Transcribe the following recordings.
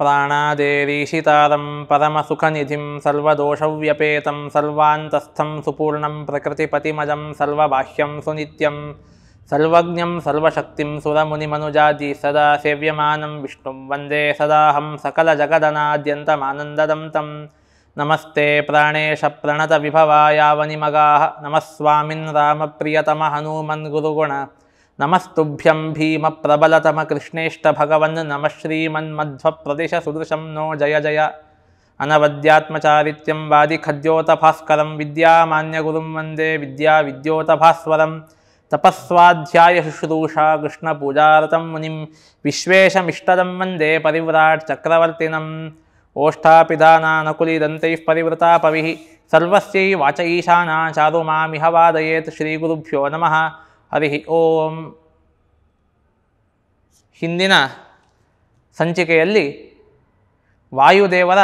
प्राणादेवीशितारं परमसुखनिधिं सर्वदोषव्यपेतं सर्वान्तस्थं सुपूर्णं प्रकृतिपतिमजं सर्वबाह्यं सुनित्यं सर्वज्ञं सर्वशक्तिं सुरमुनिमनुजादि सदा सेव्यमानं विष्णुं वन्दे सदाहं सकलजगदनाद्यन्तमानन्ददं तं नमस्ते प्राणेशप्रणतविभवायावनिमगाः नमः स्वामिन् रामप्रियतमहनूमन् गुरुगुण नमस्तुभ्यं भीमप्रबलतम कृष्णेष्टभगवन् नम श्रीमन्मध्वप्रदिशसुदृशं नो जय जय अनवद्यात्मचारित्यं वादिखद्योतभास्करं विद्यामान्यगुरुं वन्दे विद्याविद्योतभास्वरं तपःस्वाध्यायशुश्रूषा कृष्णपूजार्तं मुनिं विश्वेशमिष्टदं वन्दे परिव्राट् चक्रवर्तिनम् परिवृता पविः सर्वस्यै वाच ईशानाचारुमामिह वादयेत् श्रीगुरुभ्यो नमः ಹರಿ ಓಂ ಹಿಂದಿನ ಸಂಚಿಕೆಯಲ್ಲಿ ವಾಯುದೇವರ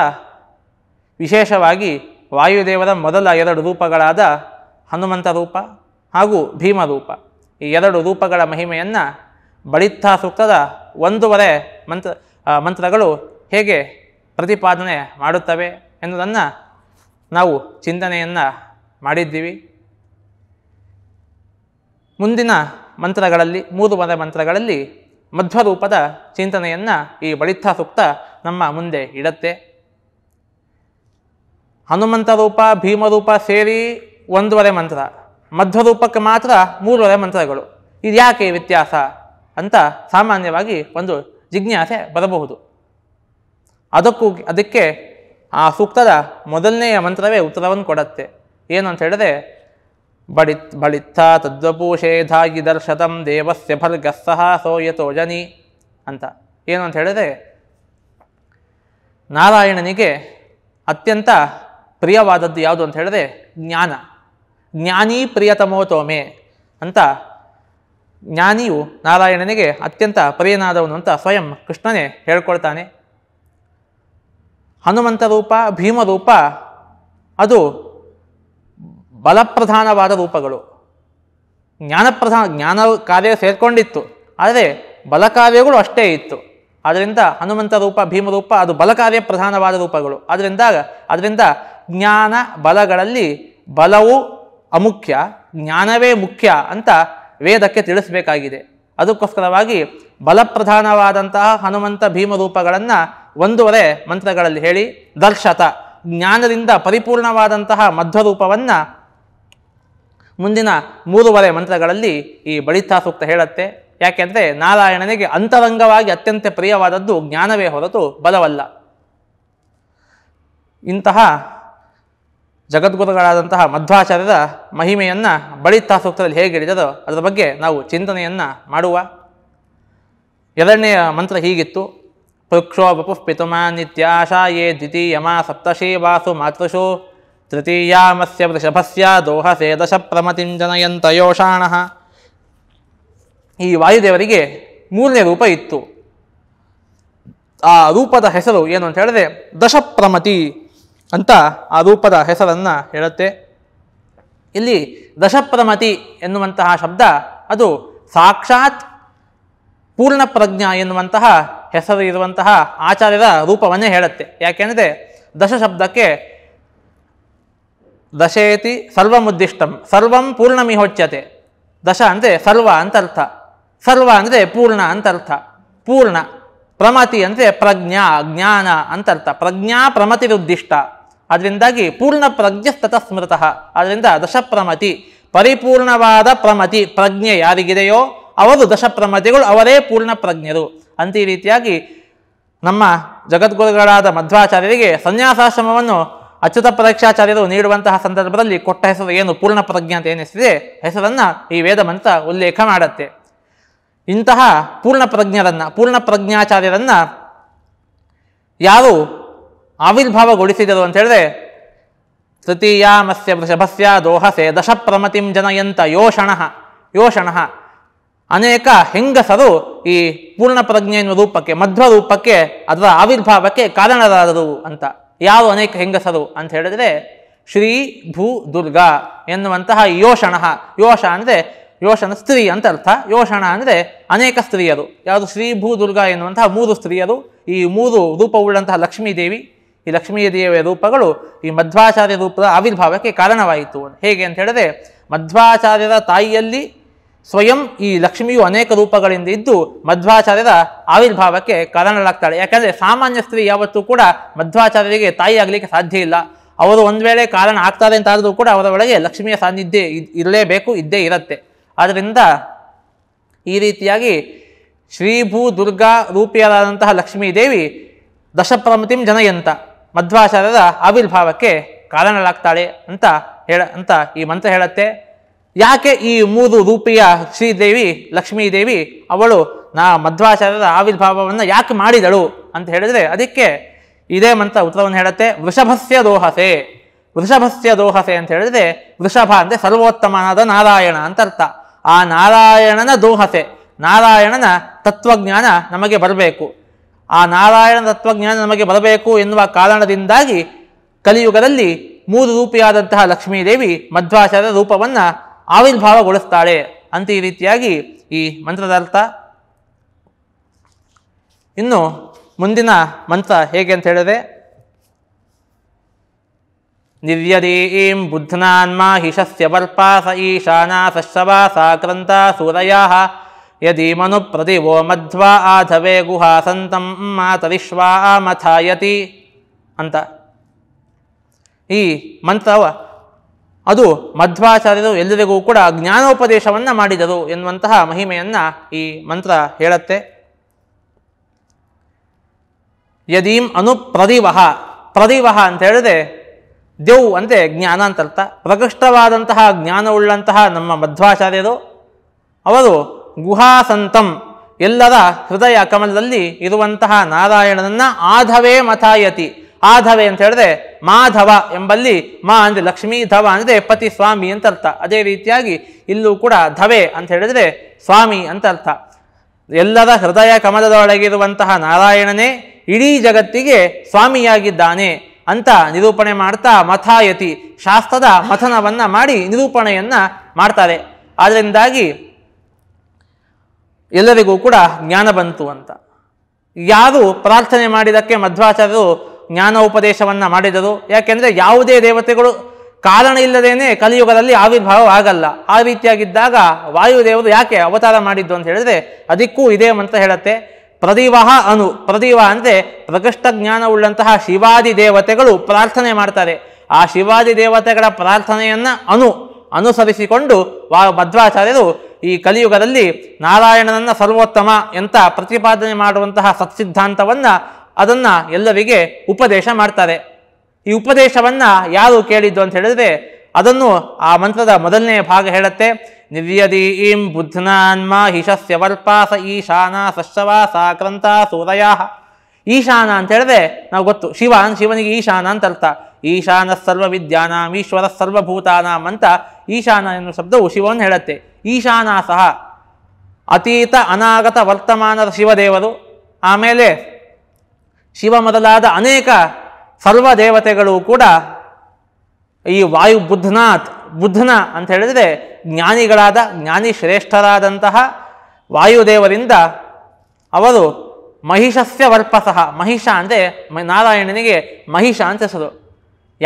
ವಿಶೇಷವಾಗಿ ವಾಯುದೇವರ ಮೊದಲ ಎರಡು ರೂಪಗಳಾದ ಹನುಮಂತ ರೂಪ ಹಾಗೂ ಭೀಮರೂಪ ಈ ಎರಡು ರೂಪಗಳ ಮಹಿಮೆಯನ್ನು ಬಳಿತ್ತ ಸೂಕ್ತದ ಒಂದೂವರೆ ಮಂತ್ರ ಮಂತ್ರಗಳು ಹೇಗೆ ಪ್ರತಿಪಾದನೆ ಮಾಡುತ್ತವೆ ಎನ್ನುವುದನ್ನು ನಾವು ಚಿಂತನೆಯನ್ನು ಮಾಡಿದ್ದೀವಿ ಮುಂದಿನ ಮಂತ್ರಗಳಲ್ಲಿ ಮೂರು ಪದ ಮಂತ್ರಗಳಲ್ಲಿ ಮಧ್ವರೂಪದ ಚಿಂತನೆಯನ್ನು ಈ ಬಳಿತ್ತ ಸೂಕ್ತ ನಮ್ಮ ಮುಂದೆ ಇಡತ್ತೆ ಹನುಮಂತ ರೂಪ ಭೀಮರೂಪ ಸೇರಿ ಒಂದೂವರೆ ಮಂತ್ರ ಮಧ್ವರೂಪಕ್ಕೆ ಮಾತ್ರ ಮೂರುವರೆ ಮಂತ್ರಗಳು ಇದು ಯಾಕೆ ವ್ಯತ್ಯಾಸ ಅಂತ ಸಾಮಾನ್ಯವಾಗಿ ಒಂದು ಜಿಜ್ಞಾಸೆ ಬರಬಹುದು ಅದಕ್ಕೂ ಅದಕ್ಕೆ ಆ ಸೂಕ್ತದ ಮೊದಲನೆಯ ಮಂತ್ರವೇ ಉತ್ತರವನ್ನು ಕೊಡತ್ತೆ ಏನು ಅಂತ ಹೇಳಿದ್ರೆ ಬಳಿತ್ ಬಳಿತ್ಥಾ ತದ್ವಪೂಷೇಧಾಗಿ ದರ್ಶತಂ ದೇವಸ್ಯ ಭರ್ಗಸ್ಸಹ ಸೋಯತೋ ಜನಿ ಅಂತ ಏನು ಅಂತ ಹೇಳಿದರೆ ನಾರಾಯಣನಿಗೆ ಅತ್ಯಂತ ಪ್ರಿಯವಾದದ್ದು ಯಾವುದು ಅಂತ ಹೇಳಿದ್ರೆ ಜ್ಞಾನ ಜ್ಞಾನೀ ಪ್ರಿಯತಮೋ ತೋಮೆ ಅಂತ ಜ್ಞಾನಿಯು ನಾರಾಯಣನಿಗೆ ಅತ್ಯಂತ ಪ್ರಿಯನಾದವನು ಅಂತ ಸ್ವಯಂ ಕೃಷ್ಣನೇ ಹೇಳ್ಕೊಳ್ತಾನೆ ಹನುಮಂತ ಭೀಮರೂಪ ಅದು ಬಲಪ್ರಧಾನವಾದ ರೂಪಗಳು ಜ್ಞಾನಪ್ರಧಾನ ಜ್ಞಾನ ಕಾರ್ಯ ಸೇರಿಕೊಂಡಿತ್ತು ಆದರೆ ಬಲ ಅಷ್ಟೇ ಇತ್ತು ಆದ್ದರಿಂದ ಹನುಮಂತ ರೂಪ ಭೀಮರೂಪ ಅದು ಬಲಕಾರ್ಯ ಪ್ರಧಾನವಾದ ರೂಪಗಳು ಅದರಿಂದ ಅದರಿಂದ ಜ್ಞಾನ ಬಲಗಳಲ್ಲಿ ಬಲವು ಅಮುಖ್ಯ ಜ್ಞಾನವೇ ಮುಖ್ಯ ಅಂತ ವೇದಕ್ಕೆ ತಿಳಿಸಬೇಕಾಗಿದೆ ಅದಕ್ಕೋಸ್ಕರವಾಗಿ ಬಲಪ್ರಧಾನವಾದಂತಹ ಹನುಮಂತ ಭೀಮರೂಪಗಳನ್ನು ಒಂದೂವರೆ ಮಂತ್ರಗಳಲ್ಲಿ ಹೇಳಿ ದರ್ಶತ ಜ್ಞಾನದಿಂದ ಪರಿಪೂರ್ಣವಾದಂತಹ ಮಧ್ವರೂಪವನ್ನು ಮುಂದಿನ ಮೂರು ಮಂತ್ರಗಳಲ್ಲಿ ಈ ಬಳಿತಾ ಸೂಕ್ತ ಹೇಳುತ್ತೆ ಯಾಕೆಂದರೆ ನಾರಾಯಣನಿಗೆ ಅಂತರಂಗವಾಗಿ ಅತ್ಯಂತ ಪ್ರಿಯವಾದದ್ದು ಜ್ಞಾನವೇ ಹೊರತು ಬಲವಲ್ಲ ಇಂತಹ ಜಗದ್ಗುರುಗಳಾದಂತಹ ಮಧ್ವಾಚಾರ್ಯರ ಮಹಿಮೆಯನ್ನು ಬಳಿತಾ ಸೂಕ್ತದಲ್ಲಿ ಹೇಗೆ ಹಿಡಿದರೋ ಅದರ ಬಗ್ಗೆ ನಾವು ಚಿಂತನೆಯನ್ನು ಮಾಡುವ ಎರಡನೆಯ ಮಂತ್ರ ಹೀಗಿತ್ತು ಪೃಕ್ಷೋ ವಪುಃ ಪಿತುಮಾ ನಿತ್ಯಾಶಾ ಯೇ ದ್ವಿತೀಯಮ ವಾಸು ಮಾತೃಶೋ ತೃತೀಯಾಮಸ್ಯ ವೃಷಭಸ್ಯ ದೋಹಸೆ ದಶ ಪ್ರಮತಿಂ ಈ ವಾಯುದೇವರಿಗೆ ಮೂರನೇ ರೂಪ ಇತ್ತು ಆ ರೂಪದ ಹೆಸರು ಏನು ಅಂತ ಹೇಳಿದ್ರೆ ದಶಪ್ರಮತಿ ಅಂತ ಆ ರೂಪದ ಹೆಸರನ್ನು ಹೇಳುತ್ತೆ ಇಲ್ಲಿ ದಶಪ್ರಮತಿ ಎನ್ನುವಂತಹ ಶಬ್ದ ಅದು ಸಾಕ್ಷಾತ್ ಪೂರ್ಣ ಪ್ರಜ್ಞ ಎನ್ನುವಂತಹ ಹೆಸರು ಇರುವಂತಹ ಆಚಾರ್ಯರ ರೂಪವನ್ನೇ ಹೇಳುತ್ತೆ ಯಾಕೆಂದರೆ ದಶ ಶಬ್ದಕ್ಕೆ ದಶೇತಿ ಸರ್ವಮುದ್ದಿಷ್ಟಂ ಸರ್ವಂ ಪೂರ್ಣಮಿಹೋಚ್ಯತೆ ದಶ ಅಂದರೆ ಸರ್ವ ಅಂತ ಅರ್ಥ ಸರ್ವ ಅಂದರೆ ಪೂರ್ಣ ಅಂತ ಅರ್ಥ ಪೂರ್ಣ ಪ್ರಮತಿ ಅಂದರೆ ಪ್ರಜ್ಞಾ ಜ್ಞಾನ ಅಂತ ಅರ್ಥ ಪ್ರಜ್ಞಾ ಪ್ರಮತಿರುದ್ದಿಷ್ಟ ಅದರಿಂದಾಗಿ ಪೂರ್ಣ ಪ್ರಜ್ಞಸ್ತತ ಸ್ಮೃತಃ ಅದರಿಂದ ದಶಪ್ರಮತಿ ಪರಿಪೂರ್ಣವಾದ ಪ್ರಮತಿ ಪ್ರಜ್ಞೆ ಯಾರಿಗಿದೆಯೋ ಅವರು ದಶಪ್ರಮತಿಗಳು ಅವರೇ ಪೂರ್ಣ ಪ್ರಜ್ಞರು ಅಂತ ಈ ರೀತಿಯಾಗಿ ನಮ್ಮ ಜಗದ್ಗುರುಗಳಾದ ಮಧ್ವಾಚಾರ್ಯರಿಗೆ ಸನ್ಯಾಸಾಶ್ರಮವನ್ನು ಅಚ್ಯುತ ಪರೀಕ್ಷಾಚಾರ್ಯರು ನೀಡುವಂತಹ ಸಂದರ್ಭದಲ್ಲಿ ಕೊಟ್ಟ ಹೆಸರು ಏನು ಪೂರ್ಣ ಪ್ರಜ್ಞೆ ಅಂತ ಏನಿಸಿದೆ ಹೆಸರನ್ನು ಈ ವೇದ ಮಂತ್ರ ಉಲ್ಲೇಖ ಮಾಡತ್ತೆ ಇಂತಹ ಪೂರ್ಣ ಪ್ರಜ್ಞರನ್ನು ಪೂರ್ಣ ಪ್ರಜ್ಞಾಚಾರ್ಯರನ್ನು ಯಾರು ಆವಿರ್ಭಾವಗೊಳಿಸಿದರು ಅಂತ ಹೇಳಿದ್ರೆ ತೃತೀಯಾಮಸ್ಯ ವೃಷಭಸ್ಯ ದೋಹಸೆ ದಶ ಪ್ರಮತಿಂ ಜನಯಂತ ಯೋಷಣಃ ಯೋಷಣಃ ಅನೇಕ ಹೆಂಗಸರು ಈ ಪೂರ್ಣ ಪ್ರಜ್ಞೆ ಎನ್ನುವ ರೂಪಕ್ಕೆ ಮಧ್ವ ರೂಪಕ್ಕೆ ಅದರ ಆವಿರ್ಭಾವಕ್ಕೆ ಕಾರಣರಾದರು ಅಂತ ಯಾವ ಅನೇಕ ಹೆಂಗಸರು ಅಂತ ಹೇಳಿದ್ರೆ ಶ್ರೀ ಭೂ ದುರ್ಗಾ ಎನ್ನುವಂತಹ ಯೋಷಣ ಯೋಷ ಅಂದರೆ ಯೋಷಣ ಸ್ತ್ರೀ ಅಂತ ಅರ್ಥ ಯೋಷಣ ಅಂದರೆ ಅನೇಕ ಸ್ತ್ರೀಯರು ಯಾವುದು ಶ್ರೀ ಭೂ ದುರ್ಗಾ ಎನ್ನುವಂತಹ ಮೂರು ಸ್ತ್ರೀಯರು ಈ ಮೂರು ರೂಪವುಳ್ಳಂತಹ ಲಕ್ಷ್ಮೀದೇವಿ ಈ ದೇವಿಯ ರೂಪಗಳು ಈ ಮಧ್ವಾಚಾರ್ಯ ರೂಪದ ಆವಿರ್ಭಾವಕ್ಕೆ ಕಾರಣವಾಯಿತು ಹೇಗೆ ಅಂತ ಹೇಳಿದ್ರೆ ಮಧ್ವಾಚಾರ್ಯರ ತಾಯಿಯಲ್ಲಿ ಸ್ವಯಂ ಈ ಲಕ್ಷ್ಮಿಯು ಅನೇಕ ರೂಪಗಳಿಂದ ಇದ್ದು ಮಧ್ವಾಚಾರ್ಯರ ಆವಿರ್ಭಾವಕ್ಕೆ ಕಾರಣರಾಗ್ತಾಳೆ ಯಾಕೆಂದರೆ ಸಾಮಾನ್ಯ ಸ್ತ್ರೀ ಯಾವತ್ತೂ ಕೂಡ ಮಧ್ವಾಚಾರ್ಯರಿಗೆ ತಾಯಿ ಆಗಲಿಕ್ಕೆ ಸಾಧ್ಯ ಇಲ್ಲ ಅವರು ಒಂದು ವೇಳೆ ಕಾರಣ ಆಗ್ತಾರೆ ಅಂತ ಆದರೂ ಕೂಡ ಅವರ ಒಳಗೆ ಲಕ್ಷ್ಮಿಯ ಸಾನ್ನಿಧ್ಯ ಇರಲೇಬೇಕು ಇದ್ದೇ ಇರುತ್ತೆ ಆದ್ದರಿಂದ ಈ ರೀತಿಯಾಗಿ ಶ್ರೀಭೂ ದುರ್ಗಾ ರೂಪಿಯರಾದಂತಹ ಲಕ್ಷ್ಮೀ ದೇವಿ ದಶಪ್ರಮತಿಂ ಜನಯಂತ ಮಧ್ವಾಚಾರ್ಯರ ಆವಿರ್ಭಾವಕ್ಕೆ ಕಾರಣರಾಗ್ತಾಳೆ ಅಂತ ಹೇಳ ಅಂತ ಈ ಮಂತ್ರ ಹೇಳುತ್ತೆ ಯಾಕೆ ಈ ಮೂರು ರೂಪಿಯ ಶ್ರೀದೇವಿ ಲಕ್ಷ್ಮೀದೇವಿ ಅವಳು ನಾ ಮಧ್ವಾಚಾರ್ಯರ ಆವಿರ್ಭಾವವನ್ನು ಯಾಕೆ ಮಾಡಿದಳು ಅಂತ ಹೇಳಿದರೆ ಅದಕ್ಕೆ ಇದೇ ಮಂತ್ರ ಉತ್ತರವನ್ನು ಹೇಳುತ್ತೆ ವೃಷಭಸ್ಯ ದೋಹಸೆ ವೃಷಭಸ್ಯ ದೋಹಸೆ ಅಂತ ಹೇಳಿದ್ರೆ ವೃಷಭ ಅಂದರೆ ಸರ್ವೋತ್ತಮನಾದ ನಾರಾಯಣ ಅಂತ ಅರ್ಥ ಆ ನಾರಾಯಣನ ದೋಹಸೆ ನಾರಾಯಣನ ತತ್ವಜ್ಞಾನ ನಮಗೆ ಬರಬೇಕು ಆ ನಾರಾಯಣ ತತ್ವಜ್ಞಾನ ನಮಗೆ ಬರಬೇಕು ಎನ್ನುವ ಕಾರಣದಿಂದಾಗಿ ಕಲಿಯುಗದಲ್ಲಿ ಮೂರು ರೂಪಿಯಾದಂತಹ ಲಕ್ಷ್ಮೀದೇವಿ ಮಧ್ವಾಚಾರ್ಯ ರೂಪವನ್ನು ಆವಿರ್ಭಾವಗೊಳಿಸ್ತಾಳೆ ಅಂತ ಈ ರೀತಿಯಾಗಿ ಈ ಮಂತ್ರದ ಅರ್ಥ ಇನ್ನು ಮುಂದಿನ ಮಂತ್ರ ಹೇಗೆ ಅಂತ ಹೇಳಿದ್ರೆ ನಿರ್ಯದೀಂ ಬುದ್ಧನಾನ್ಮಾ ಮಾಹಿಷಸ್ಯ ಸ ಈಶಾನಾ ಸಶ್ರವಾ ಸಾಕ್ರಂತ ಸೂರಯ ಯದೀಮನು ಪ್ರದಿವೋ ಮಧ್ವಾ ಆಧವೆ ಗುಹಾ ಸಂತಂ ಮಾತರಿಶ್ವಾ ಮಥಾಯತಿ ಅಂತ ಈ ಮಂತ್ರವ ಅದು ಮಧ್ವಾಚಾರ್ಯರು ಎಲ್ಲರಿಗೂ ಕೂಡ ಜ್ಞಾನೋಪದೇಶವನ್ನು ಮಾಡಿದರು ಎನ್ನುವಂತಹ ಮಹಿಮೆಯನ್ನು ಈ ಮಂತ್ರ ಹೇಳುತ್ತೆ ಯದೀಂ ಅನು ಪ್ರದಿವಹ ಅಂತ ಹೇಳಿದ್ರೆ ದೇವ್ ಅಂತೆ ಜ್ಞಾನ ಅಂತರ್ಥ ಪ್ರಕೃಷ್ಟವಾದಂತಹ ಜ್ಞಾನವುಳ್ಳಂತಹ ನಮ್ಮ ಮಧ್ವಾಚಾರ್ಯರು ಅವರು ಗುಹಾಸಂತಂ ಎಲ್ಲರ ಹೃದಯ ಕಮಲದಲ್ಲಿ ಇರುವಂತಹ ನಾರಾಯಣನನ್ನ ಆಧವೇ ಮಥಾಯತಿ ಆಧವೆ ಅಂತ ಹೇಳಿದ್ರೆ ಮಾಧವ ಎಂಬಲ್ಲಿ ಮಾ ಅಂದರೆ ಲಕ್ಷ್ಮೀ ಧವ ಅಂದರೆ ಪತಿ ಸ್ವಾಮಿ ಅಂತ ಅರ್ಥ ಅದೇ ರೀತಿಯಾಗಿ ಇಲ್ಲೂ ಕೂಡ ಧವೆ ಅಂತ ಹೇಳಿದ್ರೆ ಸ್ವಾಮಿ ಅಂತ ಅರ್ಥ ಎಲ್ಲರ ಹೃದಯ ಕಮಲದೊಳಗಿರುವಂತಹ ನಾರಾಯಣನೇ ಇಡೀ ಜಗತ್ತಿಗೆ ಸ್ವಾಮಿಯಾಗಿದ್ದಾನೆ ಅಂತ ನಿರೂಪಣೆ ಮಾಡ್ತಾ ಮಥಾಯತಿ ಶಾಸ್ತ್ರದ ಮಥನವನ್ನ ಮಾಡಿ ನಿರೂಪಣೆಯನ್ನ ಮಾಡ್ತಾರೆ ಆದ್ದರಿಂದಾಗಿ ಎಲ್ಲರಿಗೂ ಕೂಡ ಜ್ಞಾನ ಬಂತು ಅಂತ ಯಾರು ಪ್ರಾರ್ಥನೆ ಮಾಡಿದಕ್ಕೆ ಮಧ್ವಾಚಾರ್ಯರು ಜ್ಞಾನೋಪದೇಶವನ್ನು ಮಾಡಿದರು ಯಾಕೆಂದರೆ ಯಾವುದೇ ದೇವತೆಗಳು ಕಾರಣ ಇಲ್ಲದೇನೆ ಕಲಿಯುಗದಲ್ಲಿ ಆವಿರ್ಭಾವ ಆಗಲ್ಲ ಆ ರೀತಿಯಾಗಿದ್ದಾಗ ವಾಯುದೇವರು ಯಾಕೆ ಅವತಾರ ಮಾಡಿದ್ದು ಅಂತ ಹೇಳಿದ್ರೆ ಅದಕ್ಕೂ ಇದೇ ಮಂತ್ರ ಹೇಳುತ್ತೆ ಪ್ರದಿವಹ ಅನು ಪ್ರದಿವ ಅಂದರೆ ಪ್ರಕೃಷ್ಟ ಜ್ಞಾನವುಳ್ಳಂತಹ ಶಿವಾದಿ ದೇವತೆಗಳು ಪ್ರಾರ್ಥನೆ ಮಾಡ್ತಾರೆ ಆ ಶಿವಾದಿ ದೇವತೆಗಳ ಪ್ರಾರ್ಥನೆಯನ್ನು ಅನು ಅನುಸರಿಸಿಕೊಂಡು ವಾ ಭದ್ರಾಚಾರ್ಯರು ಈ ಕಲಿಯುಗದಲ್ಲಿ ನಾರಾಯಣನನ್ನ ಸರ್ವೋತ್ತಮ ಎಂತ ಪ್ರತಿಪಾದನೆ ಮಾಡುವಂತಹ ಸತ್ಸಿದ್ಧಾಂತವನ್ನು ಅದನ್ನ ಎಲ್ಲರಿಗೆ ಉಪದೇಶ ಮಾಡ್ತಾರೆ ಈ ಉಪದೇಶವನ್ನ ಯಾರು ಕೇಳಿದ್ದು ಅಂತ ಹೇಳಿದ್ರೆ ಅದನ್ನು ಆ ಮಂತ್ರದ ಮೊದಲನೇ ಭಾಗ ಹೇಳುತ್ತೆ ನಿರ್ಯದಿ ಇಂ ಬುದ್ಧನಾನ್ಮ ವರ್ಪಾಸ ಈಶಾನ ಸಶ್ರವಾ ಸಾಕ್ರಂತ ಸೂರಯ ಈಶಾನ ಅಂತ ಹೇಳಿದ್ರೆ ನಾವು ಗೊತ್ತು ಶಿವ ಶಿವನಿಗೆ ಈಶಾನ ಅಂತ ಅರ್ಥ ಈಶಾನ ಸರ್ವ ವಿದ್ಯಾನಾಂ ಈಶ್ವರ ಸರ್ವಭೂತಾನಾಂ ಅಂತ ಈಶಾನ ಎನ್ನುವ ಶಬ್ದವು ಶಿವನ್ ಹೇಳುತ್ತೆ ಈಶಾನ ಸಹ ಅತೀತ ಅನಾಗತ ವರ್ತಮಾನದ ಶಿವದೇವರು ಆಮೇಲೆ ಶಿವ ಮೊದಲಾದ ಅನೇಕ ಸರ್ವ ದೇವತೆಗಳು ಕೂಡ ಈ ವಾಯು ಬುದ್ಧನಾಥ್ ಬುದ್ಧನ ಅಂತ ಹೇಳಿದರೆ ಜ್ಞಾನಿಗಳಾದ ಜ್ಞಾನಿ ಶ್ರೇಷ್ಠರಾದಂತಹ ವಾಯುದೇವರಿಂದ ಅವರು ಮಹಿಷಸ್ಯ ವರ್ಪಸಃ ಮಹಿಷ ಅಂದರೆ ನಾರಾಯಣನಿಗೆ ಮಹಿಷ ಅಂತ ಹೆಸರು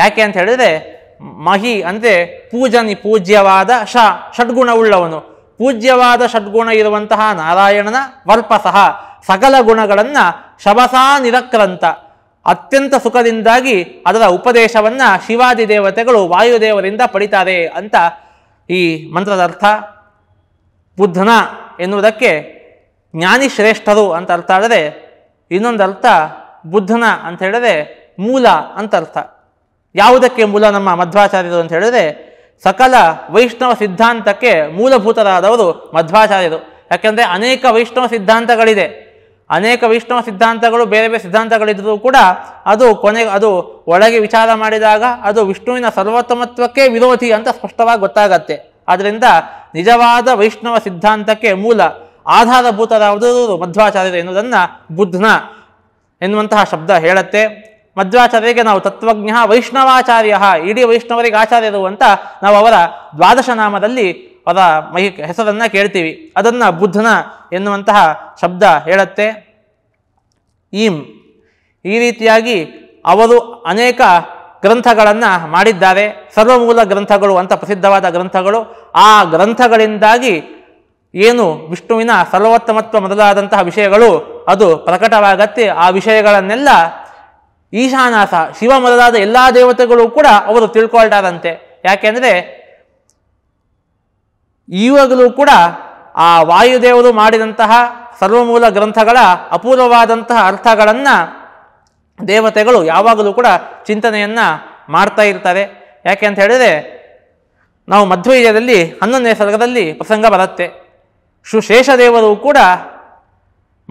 ಯಾಕೆ ಅಂತ ಹೇಳಿದರೆ ಮಹಿ ಅಂದರೆ ಪೂಜನಿ ಪೂಜ್ಯವಾದ ಷ ಷಡ್ಗುಣವುಳ್ಳವನು ಪೂಜ್ಯವಾದ ಷಡ್ಗುಣ ಇರುವಂತಹ ನಾರಾಯಣನ ವರ್ಪ ಸಹ ಸಕಲ ಗುಣಗಳನ್ನು ಶಬಸಾ ನಿರಕ್ರಂತ ಅತ್ಯಂತ ಸುಖದಿಂದಾಗಿ ಅದರ ಉಪದೇಶವನ್ನು ಶಿವಾದಿ ದೇವತೆಗಳು ವಾಯುದೇವರಿಂದ ಪಡಿತಾರೆ ಅಂತ ಈ ಮಂತ್ರದ ಅರ್ಥ ಬುದ್ಧನ ಎನ್ನುವುದಕ್ಕೆ ಜ್ಞಾನಿ ಶ್ರೇಷ್ಠರು ಅಂತ ಅರ್ಥ ಆದರೆ ಇನ್ನೊಂದು ಅರ್ಥ ಬುದ್ಧನ ಅಂತ ಹೇಳಿದರೆ ಮೂಲ ಅಂತ ಅರ್ಥ ಯಾವುದಕ್ಕೆ ಮೂಲ ನಮ್ಮ ಮಧ್ವಾಚಾರ್ಯರು ಅಂತ ಹೇಳಿದರೆ ಸಕಲ ವೈಷ್ಣವ ಸಿದ್ಧಾಂತಕ್ಕೆ ಮೂಲಭೂತರಾದವರು ಮಧ್ವಾಚಾರ್ಯರು ಯಾಕೆಂದರೆ ಅನೇಕ ವೈಷ್ಣವ ಸಿದ್ಧಾಂತಗಳಿದೆ ಅನೇಕ ವೈಷ್ಣವ ಸಿದ್ಧಾಂತಗಳು ಬೇರೆ ಬೇರೆ ಸಿದ್ಧಾಂತಗಳಿದ್ದರೂ ಕೂಡ ಅದು ಕೊನೆ ಅದು ಒಳಗೆ ವಿಚಾರ ಮಾಡಿದಾಗ ಅದು ವಿಷ್ಣುವಿನ ಸರ್ವೋತ್ತಮತ್ವಕ್ಕೆ ವಿರೋಧಿ ಅಂತ ಸ್ಪಷ್ಟವಾಗಿ ಗೊತ್ತಾಗತ್ತೆ ಆದ್ದರಿಂದ ನಿಜವಾದ ವೈಷ್ಣವ ಸಿದ್ಧಾಂತಕ್ಕೆ ಮೂಲ ಆಧಾರಭೂತರಾದವರು ಮಧ್ವಾಚಾರ್ಯರು ಎನ್ನುವುದನ್ನು ಬುದ್ಧನ ಎನ್ನುವಂತಹ ಶಬ್ದ ಹೇಳುತ್ತೆ ಮಧ್ವಾಚಾರ್ಯರಿಗೆ ನಾವು ತತ್ವಜ್ಞ ವೈಷ್ಣವಾಚಾರ್ಯ ಇಡೀ ವೈಷ್ಣವರಿಗೆ ಆಚಾರ್ಯರು ಅಂತ ನಾವು ಅವರ ದ್ವಾದಶ ನಾಮದಲ್ಲಿ ಅವರ ಮೈ ಹೆಸರನ್ನು ಕೇಳ್ತೀವಿ ಅದನ್ನು ಬುದ್ಧನ ಎನ್ನುವಂತಹ ಶಬ್ದ ಹೇಳತ್ತೆ ಈಂ ಈ ರೀತಿಯಾಗಿ ಅವರು ಅನೇಕ ಗ್ರಂಥಗಳನ್ನು ಮಾಡಿದ್ದಾರೆ ಸರ್ವಮೂಲ ಗ್ರಂಥಗಳು ಅಂತ ಪ್ರಸಿದ್ಧವಾದ ಗ್ರಂಥಗಳು ಆ ಗ್ರಂಥಗಳಿಂದಾಗಿ ಏನು ವಿಷ್ಣುವಿನ ಸರ್ವೋತ್ತಮತ್ವ ಮೊದಲಾದಂತಹ ವಿಷಯಗಳು ಅದು ಪ್ರಕಟವಾಗತ್ತೆ ಆ ವಿಷಯಗಳನ್ನೆಲ್ಲ ಈಶಾನಾಸ ಶಿವ ಮೊದಲಾದ ಎಲ್ಲ ದೇವತೆಗಳು ಕೂಡ ಅವರು ತಿಳ್ಕೊಳ್ತಾರಂತೆ ಯಾಕೆಂದರೆ ಈವಾಗಲೂ ಕೂಡ ಆ ವಾಯುದೇವರು ಮಾಡಿದಂತಹ ಸರ್ವಮೂಲ ಗ್ರಂಥಗಳ ಅಪೂರ್ವವಾದಂತಹ ಅರ್ಥಗಳನ್ನು ದೇವತೆಗಳು ಯಾವಾಗಲೂ ಕೂಡ ಚಿಂತನೆಯನ್ನು ಮಾಡ್ತಾ ಇರ್ತಾರೆ ಯಾಕೆ ಅಂತ ಹೇಳಿದರೆ ನಾವು ಮಧ್ವೀರ್ಯದಲ್ಲಿ ಹನ್ನೊಂದನೇ ಸರ್ಗದಲ್ಲಿ ಪ್ರಸಂಗ ಬರುತ್ತೆ ದೇವರು ಕೂಡ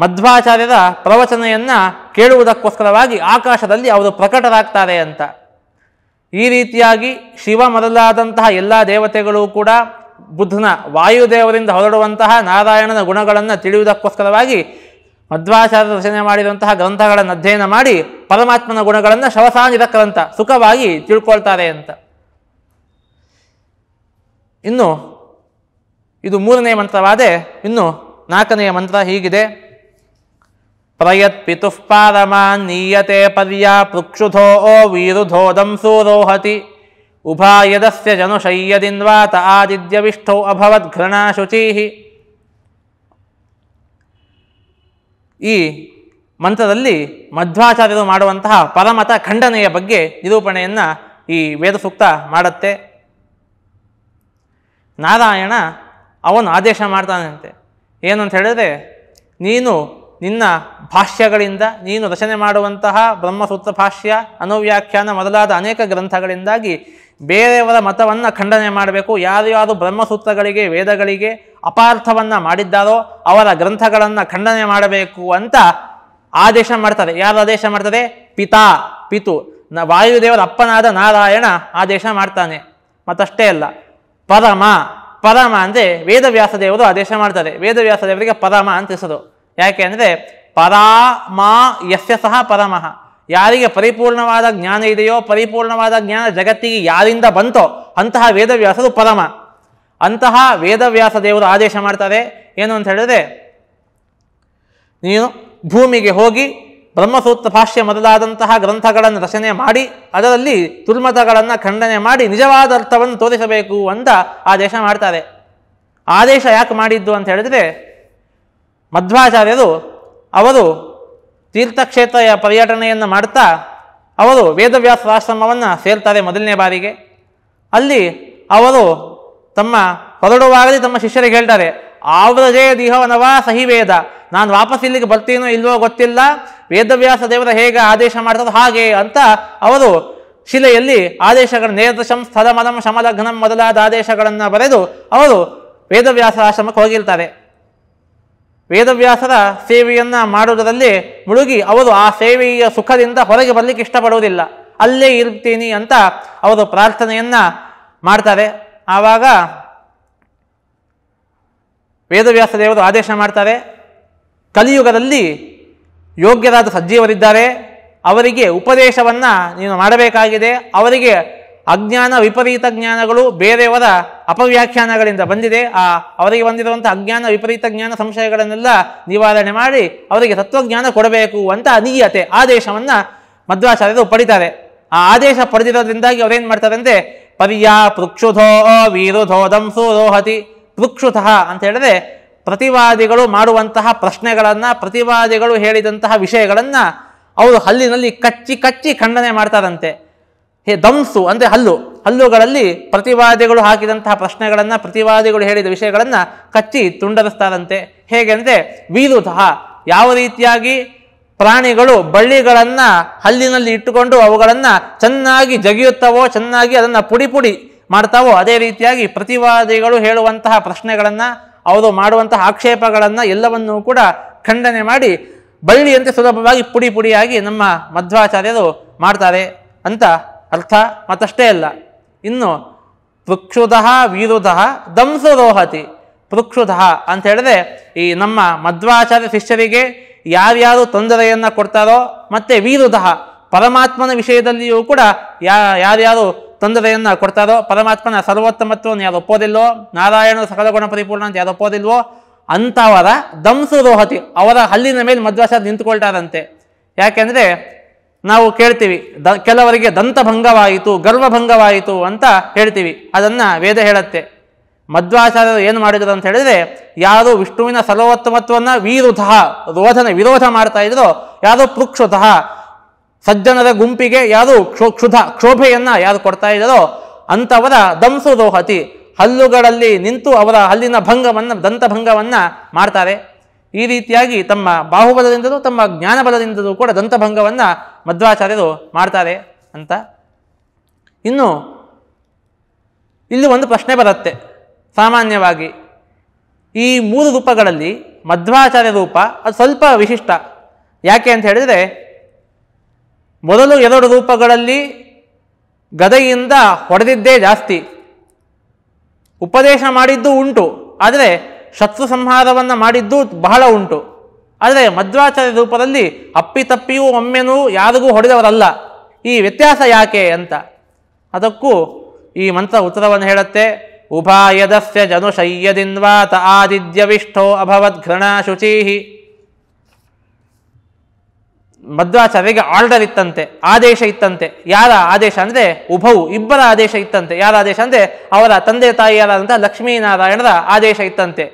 ಮಧ್ವಾಚಾರ್ಯರ ಪ್ರವಚನೆಯನ್ನು ಕೇಳುವುದಕ್ಕೋಸ್ಕರವಾಗಿ ಆಕಾಶದಲ್ಲಿ ಅವರು ಪ್ರಕಟರಾಗ್ತಾರೆ ಅಂತ ಈ ರೀತಿಯಾಗಿ ಶಿವ ಮೊದಲಾದಂತಹ ಎಲ್ಲ ದೇವತೆಗಳು ಕೂಡ ಬುದ್ಧನ ವಾಯುದೇವರಿಂದ ಹೊರಡುವಂತಹ ನಾರಾಯಣನ ಗುಣಗಳನ್ನು ತಿಳಿಯುವುದಕ್ಕೋಸ್ಕರವಾಗಿ ಮಧ್ವಾಚಾರ್ಯ ರಚನೆ ಮಾಡಿದಂತಹ ಗ್ರಂಥಗಳನ್ನು ಅಧ್ಯಯನ ಮಾಡಿ ಪರಮಾತ್ಮನ ಗುಣಗಳನ್ನು ಗ್ರಂಥ ಸುಖವಾಗಿ ತಿಳ್ಕೊಳ್ತಾರೆ ಅಂತ ಇನ್ನು ಇದು ಮೂರನೇ ಮಂತ್ರವಾದೆ ಇನ್ನು ನಾಲ್ಕನೆಯ ಮಂತ್ರ ಹೀಗಿದೆ ಪ್ರಯತ್ ಪಿತುಃಪಾದಮಾನ್ ನೀಯತೆ ಪರ್ಯಾ ಪೃಕ್ಷುಧೋ ಓ ವೀರುಧೋದಂ ಸೂರೋಹತಿ ಉಭಾಯದಸ್ಯ ಜನುಷಯ್ಯದಿಂದ್ವಾ ತ ಆದಿದ್ಯವಿಷ್ಠೋ ಅಭವತ್ ಘೃಣಾ ಶುಚೀಹಿ ಈ ಮಂತ್ರದಲ್ಲಿ ಮಧ್ವಾಚಾರ್ಯರು ಮಾಡುವಂತಹ ಪರಮತ ಖಂಡನೆಯ ಬಗ್ಗೆ ನಿರೂಪಣೆಯನ್ನು ಈ ವೇದಸೂಕ್ತ ಮಾಡತ್ತೆ ನಾರಾಯಣ ಅವನು ಆದೇಶ ಮಾಡ್ತಾನಂತೆ ಏನಂತ ಅಂತ ಹೇಳಿದ್ರೆ ನೀನು ನಿನ್ನ ಭಾಷ್ಯಗಳಿಂದ ನೀನು ರಚನೆ ಮಾಡುವಂತಹ ಬ್ರಹ್ಮಸೂತ್ರ ಭಾಷ್ಯ ಅನುವ್ಯಾಖ್ಯಾನ ಮೊದಲಾದ ಅನೇಕ ಗ್ರಂಥಗಳಿಂದಾಗಿ ಬೇರೆಯವರ ಮತವನ್ನು ಖಂಡನೆ ಮಾಡಬೇಕು ಯಾರು ಯಾರು ಬ್ರಹ್ಮಸೂತ್ರಗಳಿಗೆ ವೇದಗಳಿಗೆ ಅಪಾರ್ಥವನ್ನು ಮಾಡಿದ್ದಾರೋ ಅವರ ಗ್ರಂಥಗಳನ್ನು ಖಂಡನೆ ಮಾಡಬೇಕು ಅಂತ ಆದೇಶ ಮಾಡ್ತಾರೆ ಯಾರು ಆದೇಶ ಮಾಡ್ತಾರೆ ಪಿತಾ ಪಿತು ನ ವಾಯುದೇವರ ಅಪ್ಪನಾದ ನಾರಾಯಣ ಆದೇಶ ಮಾಡ್ತಾನೆ ಮತ್ತಷ್ಟೇ ಅಲ್ಲ ಪರಮ ಪರಮ ಅಂದರೆ ವೇದವ್ಯಾಸ ದೇವರು ಆದೇಶ ಮಾಡ್ತಾರೆ ವೇದವ್ಯಾಸ ದೇವರಿಗೆ ಪರಮ ಅಂತ ಯಾಕೆ ಅಂದರೆ ಪರಾಮಾ ಯಸ್ಯ ಸಹ ಪರಮಃ ಯಾರಿಗೆ ಪರಿಪೂರ್ಣವಾದ ಜ್ಞಾನ ಇದೆಯೋ ಪರಿಪೂರ್ಣವಾದ ಜ್ಞಾನ ಜಗತ್ತಿಗೆ ಯಾರಿಂದ ಬಂತೋ ಅಂತಹ ವೇದವ್ಯಾಸರು ಪರಮ ಅಂತಹ ವೇದವ್ಯಾಸ ದೇವರು ಆದೇಶ ಮಾಡ್ತಾರೆ ಏನು ಅಂತ ಹೇಳಿದ್ರೆ ನೀನು ಭೂಮಿಗೆ ಹೋಗಿ ಬ್ರಹ್ಮಸೂತ್ರ ಭಾಷ್ಯ ಮೊದಲಾದಂತಹ ಗ್ರಂಥಗಳನ್ನು ರಚನೆ ಮಾಡಿ ಅದರಲ್ಲಿ ತುರ್ಮತಗಳನ್ನು ಖಂಡನೆ ಮಾಡಿ ನಿಜವಾದ ಅರ್ಥವನ್ನು ತೋರಿಸಬೇಕು ಅಂತ ಆದೇಶ ಮಾಡ್ತಾರೆ ಆದೇಶ ಯಾಕೆ ಮಾಡಿದ್ದು ಅಂತ ಹೇಳಿದ್ರೆ ಮಧ್ವಾಚಾರ್ಯರು ಅವರು ತೀರ್ಥಕ್ಷೇತ್ರ ಪರ್ಯಟನೆಯನ್ನು ಮಾಡ್ತಾ ಅವರು ವೇದವ್ಯಾಸ ಆಶ್ರಮವನ್ನು ಸೇರ್ತಾರೆ ಮೊದಲನೇ ಬಾರಿಗೆ ಅಲ್ಲಿ ಅವರು ತಮ್ಮ ಹೊರಡುವಾಗಲೇ ತಮ್ಮ ಶಿಷ್ಯರಿಗೆ ಹೇಳ್ತಾರೆ ಆವ್ರಜೇ ದಿಹವನವಾ ಸಹಿ ವೇದ ನಾನು ವಾಪಸ್ ಇಲ್ಲಿಗೆ ಬರ್ತೀನೋ ಇಲ್ವೋ ಗೊತ್ತಿಲ್ಲ ವೇದವ್ಯಾಸ ದೇವರ ಹೇಗೆ ಆದೇಶ ಮಾಡ್ತಾರೋ ಹಾಗೆ ಅಂತ ಅವರು ಶಿಲೆಯಲ್ಲಿ ಆದೇಶಗಳ ನೇರ್ದಶಂ ಸ್ಥಳ ಮದಂ ಶಮಲಘ್ನಂ ಮೊದಲಾದ ಆದೇಶಗಳನ್ನು ಬರೆದು ಅವರು ವೇದವ್ಯಾಸ ಆಶ್ರಮಕ್ಕೆ ಹೋಗಿರ್ತಾರೆ ವೇದವ್ಯಾಸರ ಸೇವೆಯನ್ನು ಮಾಡುವುದರಲ್ಲಿ ಮುಳುಗಿ ಅವರು ಆ ಸೇವೆಯ ಸುಖದಿಂದ ಹೊರಗೆ ಬರಲಿಕ್ಕೆ ಇಷ್ಟಪಡುವುದಿಲ್ಲ ಅಲ್ಲೇ ಇರ್ತೀನಿ ಅಂತ ಅವರು ಪ್ರಾರ್ಥನೆಯನ್ನು ಮಾಡ್ತಾರೆ ಆವಾಗ ವೇದವ್ಯಾಸ ದೇವರು ಆದೇಶ ಮಾಡ್ತಾರೆ ಕಲಿಯುಗದಲ್ಲಿ ಯೋಗ್ಯರಾದ ಸಜ್ಜೀವರಿದ್ದಾರೆ ಅವರಿಗೆ ಉಪದೇಶವನ್ನು ನೀನು ಮಾಡಬೇಕಾಗಿದೆ ಅವರಿಗೆ ಅಜ್ಞಾನ ವಿಪರೀತ ಜ್ಞಾನಗಳು ಬೇರೆಯವರ ಅಪವ್ಯಾಖ್ಯಾನಗಳಿಂದ ಬಂದಿದೆ ಆ ಅವರಿಗೆ ಬಂದಿರುವಂಥ ಅಜ್ಞಾನ ವಿಪರೀತ ಜ್ಞಾನ ಸಂಶಯಗಳನ್ನೆಲ್ಲ ನಿವಾರಣೆ ಮಾಡಿ ಅವರಿಗೆ ತತ್ವಜ್ಞಾನ ಕೊಡಬೇಕು ಅಂತ ಅನಿಯತೆ ಆದೇಶವನ್ನು ಮಧ್ವಾಚಾರ್ಯರು ಪಡಿತಾರೆ ಆ ಆದೇಶ ಪಡೆದಿರೋದ್ರಿಂದಾಗಿ ಮಾಡ್ತಾರೆ ಮಾಡ್ತಾರಂತೆ ಪರ್ಯಾ ಪೃಕ್ಷುಧೋ ವೀರುಧೋ ರೋಹತಿ ಪೃಕ್ಷುತಃ ಅಂತ ಹೇಳಿದ್ರೆ ಪ್ರತಿವಾದಿಗಳು ಮಾಡುವಂತಹ ಪ್ರಶ್ನೆಗಳನ್ನು ಪ್ರತಿವಾದಿಗಳು ಹೇಳಿದಂತಹ ವಿಷಯಗಳನ್ನು ಅವರು ಹಲ್ಲಿನಲ್ಲಿ ಕಚ್ಚಿ ಕಚ್ಚಿ ಖಂಡನೆ ಮಾಡ್ತಾರಂತೆ ಹೇ ದಂಸು ಅಂದರೆ ಹಲ್ಲು ಹಲ್ಲುಗಳಲ್ಲಿ ಪ್ರತಿವಾದಿಗಳು ಹಾಕಿದಂತಹ ಪ್ರಶ್ನೆಗಳನ್ನು ಪ್ರತಿವಾದಿಗಳು ಹೇಳಿದ ವಿಷಯಗಳನ್ನು ಕಚ್ಚಿ ತುಂಡರಿಸ್ತಾರಂತೆ ಹೇಗೆ ಅಂದರೆ ಸಹ ಯಾವ ರೀತಿಯಾಗಿ ಪ್ರಾಣಿಗಳು ಬಳ್ಳಿಗಳನ್ನು ಹಲ್ಲಿನಲ್ಲಿ ಇಟ್ಟುಕೊಂಡು ಅವುಗಳನ್ನು ಚೆನ್ನಾಗಿ ಜಗಿಯುತ್ತವೋ ಚೆನ್ನಾಗಿ ಅದನ್ನು ಪುಡಿ ಪುಡಿ ಮಾಡ್ತಾವೋ ಅದೇ ರೀತಿಯಾಗಿ ಪ್ರತಿವಾದಿಗಳು ಹೇಳುವಂತಹ ಪ್ರಶ್ನೆಗಳನ್ನು ಅವರು ಮಾಡುವಂತಹ ಆಕ್ಷೇಪಗಳನ್ನು ಎಲ್ಲವನ್ನೂ ಕೂಡ ಖಂಡನೆ ಮಾಡಿ ಬಳ್ಳಿಯಂತೆ ಸುಲಭವಾಗಿ ಪುಡಿ ಪುಡಿಯಾಗಿ ನಮ್ಮ ಮಧ್ವಾಚಾರ್ಯರು ಮಾಡ್ತಾರೆ ಅಂತ ಅರ್ಥ ಮತ್ತಷ್ಟೇ ಅಲ್ಲ ಇನ್ನು ಪೃಕ್ಷುಧಃ ವೀರುಧಃ ದಂಸರೋಹತಿ ಪೃಕ್ಷುಧ ಅಂತ ಹೇಳಿದ್ರೆ ಈ ನಮ್ಮ ಮಧ್ವಾಚಾರ್ಯ ಶಿಷ್ಯರಿಗೆ ಯಾರ್ಯಾರು ತೊಂದರೆಯನ್ನು ಕೊಡ್ತಾರೋ ಮತ್ತು ವೀರುಧಃ ಪರಮಾತ್ಮನ ವಿಷಯದಲ್ಲಿಯೂ ಕೂಡ ಯಾ ಯಾರ್ಯಾರು ತೊಂದರೆಯನ್ನು ಕೊಡ್ತಾರೋ ಪರಮಾತ್ಮನ ಸರ್ವೋತ್ತಮತ್ವವನ್ನು ಯಾರು ಒಪ್ಪೋದಿಲ್ವೋ ನಾರಾಯಣ ಗುಣ ಪರಿಪೂರ್ಣ ಅಂತ ಯಾರು ಒಪ್ಪೋದಿಲ್ವೋ ಅಂಥವರ ದಂಸು ಅವರ ಹಲ್ಲಿನ ಮೇಲೆ ಮಧ್ವಾಚಾರ್ಯ ನಿಂತುಕೊಳ್ತಾರಂತೆ ಯಾಕೆಂದರೆ ನಾವು ಕೇಳ್ತೀವಿ ದ ಕೆಲವರಿಗೆ ದಂತಭಂಗವಾಯಿತು ಗರ್ವಭಂಗವಾಯಿತು ಅಂತ ಹೇಳ್ತೀವಿ ಅದನ್ನು ವೇದ ಹೇಳತ್ತೆ ಮಧ್ವಾಚಾರ್ಯರು ಏನು ಮಾಡಿದ್ರು ಅಂತ ಹೇಳಿದರೆ ಯಾರು ವಿಷ್ಣುವಿನ ಸರ್ವೋತ್ತಮತ್ವವನ್ನು ವೀರುಧ ರೋಧನ ವಿರೋಧ ಮಾಡ್ತಾ ಇದ್ರೋ ಯಾರು ಪೃಕ್ಷುತಃ ಸಜ್ಜನರ ಗುಂಪಿಗೆ ಯಾರು ಕ್ಷೋ ಕ್ಷುಧ ಕ್ಷೋಭೆಯನ್ನು ಯಾರು ಕೊಡ್ತಾ ಇದ್ದರೋ ಅಂಥವರ ದಂಸು ರೋಹತಿ ಹಲ್ಲುಗಳಲ್ಲಿ ನಿಂತು ಅವರ ಹಲ್ಲಿನ ಭಂಗವನ್ನು ದಂತಭಂಗವನ್ನು ಮಾಡ್ತಾರೆ ಈ ರೀತಿಯಾಗಿ ತಮ್ಮ ಬಾಹುಬಲದಿಂದಲೂ ತಮ್ಮ ಜ್ಞಾನಬಲದಿಂದಲೂ ಕೂಡ ದಂತಭಂಗವನ್ನು ಮಧ್ವಾಚಾರ್ಯರು ಮಾಡ್ತಾರೆ ಅಂತ ಇನ್ನು ಇಲ್ಲಿ ಒಂದು ಪ್ರಶ್ನೆ ಬರುತ್ತೆ ಸಾಮಾನ್ಯವಾಗಿ ಈ ಮೂರು ರೂಪಗಳಲ್ಲಿ ಮಧ್ವಾಚಾರ್ಯ ರೂಪ ಅದು ಸ್ವಲ್ಪ ವಿಶಿಷ್ಟ ಯಾಕೆ ಅಂತ ಹೇಳಿದರೆ ಮೊದಲು ಎರಡು ರೂಪಗಳಲ್ಲಿ ಗದೆಯಿಂದ ಹೊಡೆದಿದ್ದೇ ಜಾಸ್ತಿ ಉಪದೇಶ ಮಾಡಿದ್ದು ಉಂಟು ಆದರೆ ಶತ್ರು ಸಂಹಾರವನ್ನು ಮಾಡಿದ್ದು ಬಹಳ ಉಂಟು ಆದರೆ ಮಧ್ವಾಚಾರ್ಯ ರೂಪದಲ್ಲಿ ಅಪ್ಪಿತಪ್ಪಿಯೂ ಒಮ್ಮೆನೂ ಯಾರಿಗೂ ಹೊಡೆದವರಲ್ಲ ಈ ವ್ಯತ್ಯಾಸ ಯಾಕೆ ಅಂತ ಅದಕ್ಕೂ ಈ ಮಂತ್ರ ಉತ್ತರವನ್ನು ಹೇಳುತ್ತೆ ಉಭಾಯದಸ್ಯ ಜನುಶಯ್ಯದಿಂದ್ವಾ ತ ಆದಿದ್ಯವಿಷ್ಠೋ ಅಭವದ್ ಘೃಣಾ ಶುಚೀಹಿ ಮಧ್ವಾಚಾರ್ಯಗೆ ಆರ್ಡರ್ ಇತ್ತಂತೆ ಆದೇಶ ಇತ್ತಂತೆ ಯಾರ ಆದೇಶ ಅಂದರೆ ಉಭವು ಇಬ್ಬರ ಆದೇಶ ಇತ್ತಂತೆ ಯಾರ ಆದೇಶ ಅಂದರೆ ಅವರ ತಂದೆ ತಾಯಿಯಾದಂಥ ಲಕ್ಷ್ಮೀನಾರಾಯಣರ ಆದೇಶ ಇತ್ತಂತೆ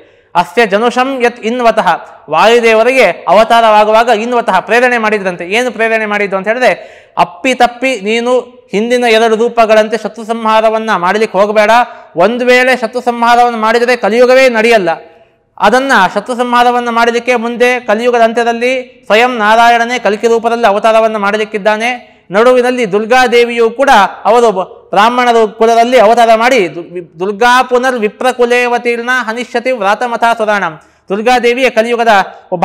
ಅಸ್ಯ ಜನುಷಂ ಯತ್ ಇನ್ವತಃ ವಾಯುದೇವರಿಗೆ ಅವತಾರವಾಗುವಾಗ ಇನ್ವತಃ ಪ್ರೇರಣೆ ಮಾಡಿದ್ರಂತೆ ಏನು ಪ್ರೇರಣೆ ಮಾಡಿದ್ದು ಅಂತ ಹೇಳಿದ್ರೆ ಅಪ್ಪಿ ತಪ್ಪಿ ನೀನು ಹಿಂದಿನ ಎರಡು ರೂಪಗಳಂತೆ ಶತ್ರು ಸಂಹಾರವನ್ನು ಮಾಡಲಿಕ್ಕೆ ಹೋಗಬೇಡ ಒಂದು ವೇಳೆ ಶತ್ರು ಸಂಹಾರವನ್ನು ಮಾಡಿದರೆ ಕಲಿಯುಗವೇ ನಡೆಯಲ್ಲ ಅದನ್ನು ಶತ್ರು ಸಂಹಾರವನ್ನು ಮಾಡಲಿಕ್ಕೆ ಮುಂದೆ ಕಲಿಯುಗದ ಅಂತ್ಯದಲ್ಲಿ ಸ್ವಯಂ ನಾರಾಯಣನೇ ಕಲಿಕೆ ರೂಪದಲ್ಲಿ ಅವತಾರವನ್ನು ಮಾಡಲಿಕ್ಕಿದ್ದಾನೆ ನಡುವಿನಲ್ಲಿ ದುರ್ಗಾದೇವಿಯು ಕೂಡ ಅವರು ಬ್ರಾಹ್ಮಣರ ಕುಲದಲ್ಲಿ ಅವತಾರ ಮಾಡಿ ದುರ್ಗಾ ಪುನರ್ ವಿಪ್ರ ಕುಲೇವತೀರ್ಣ ಹನಿಷ್ಯತಿ ವ್ರಾತಮಥಾ ಸುರಾಣ ದುರ್ಗಾದೇವಿಯ ಕಲಿಯುಗದ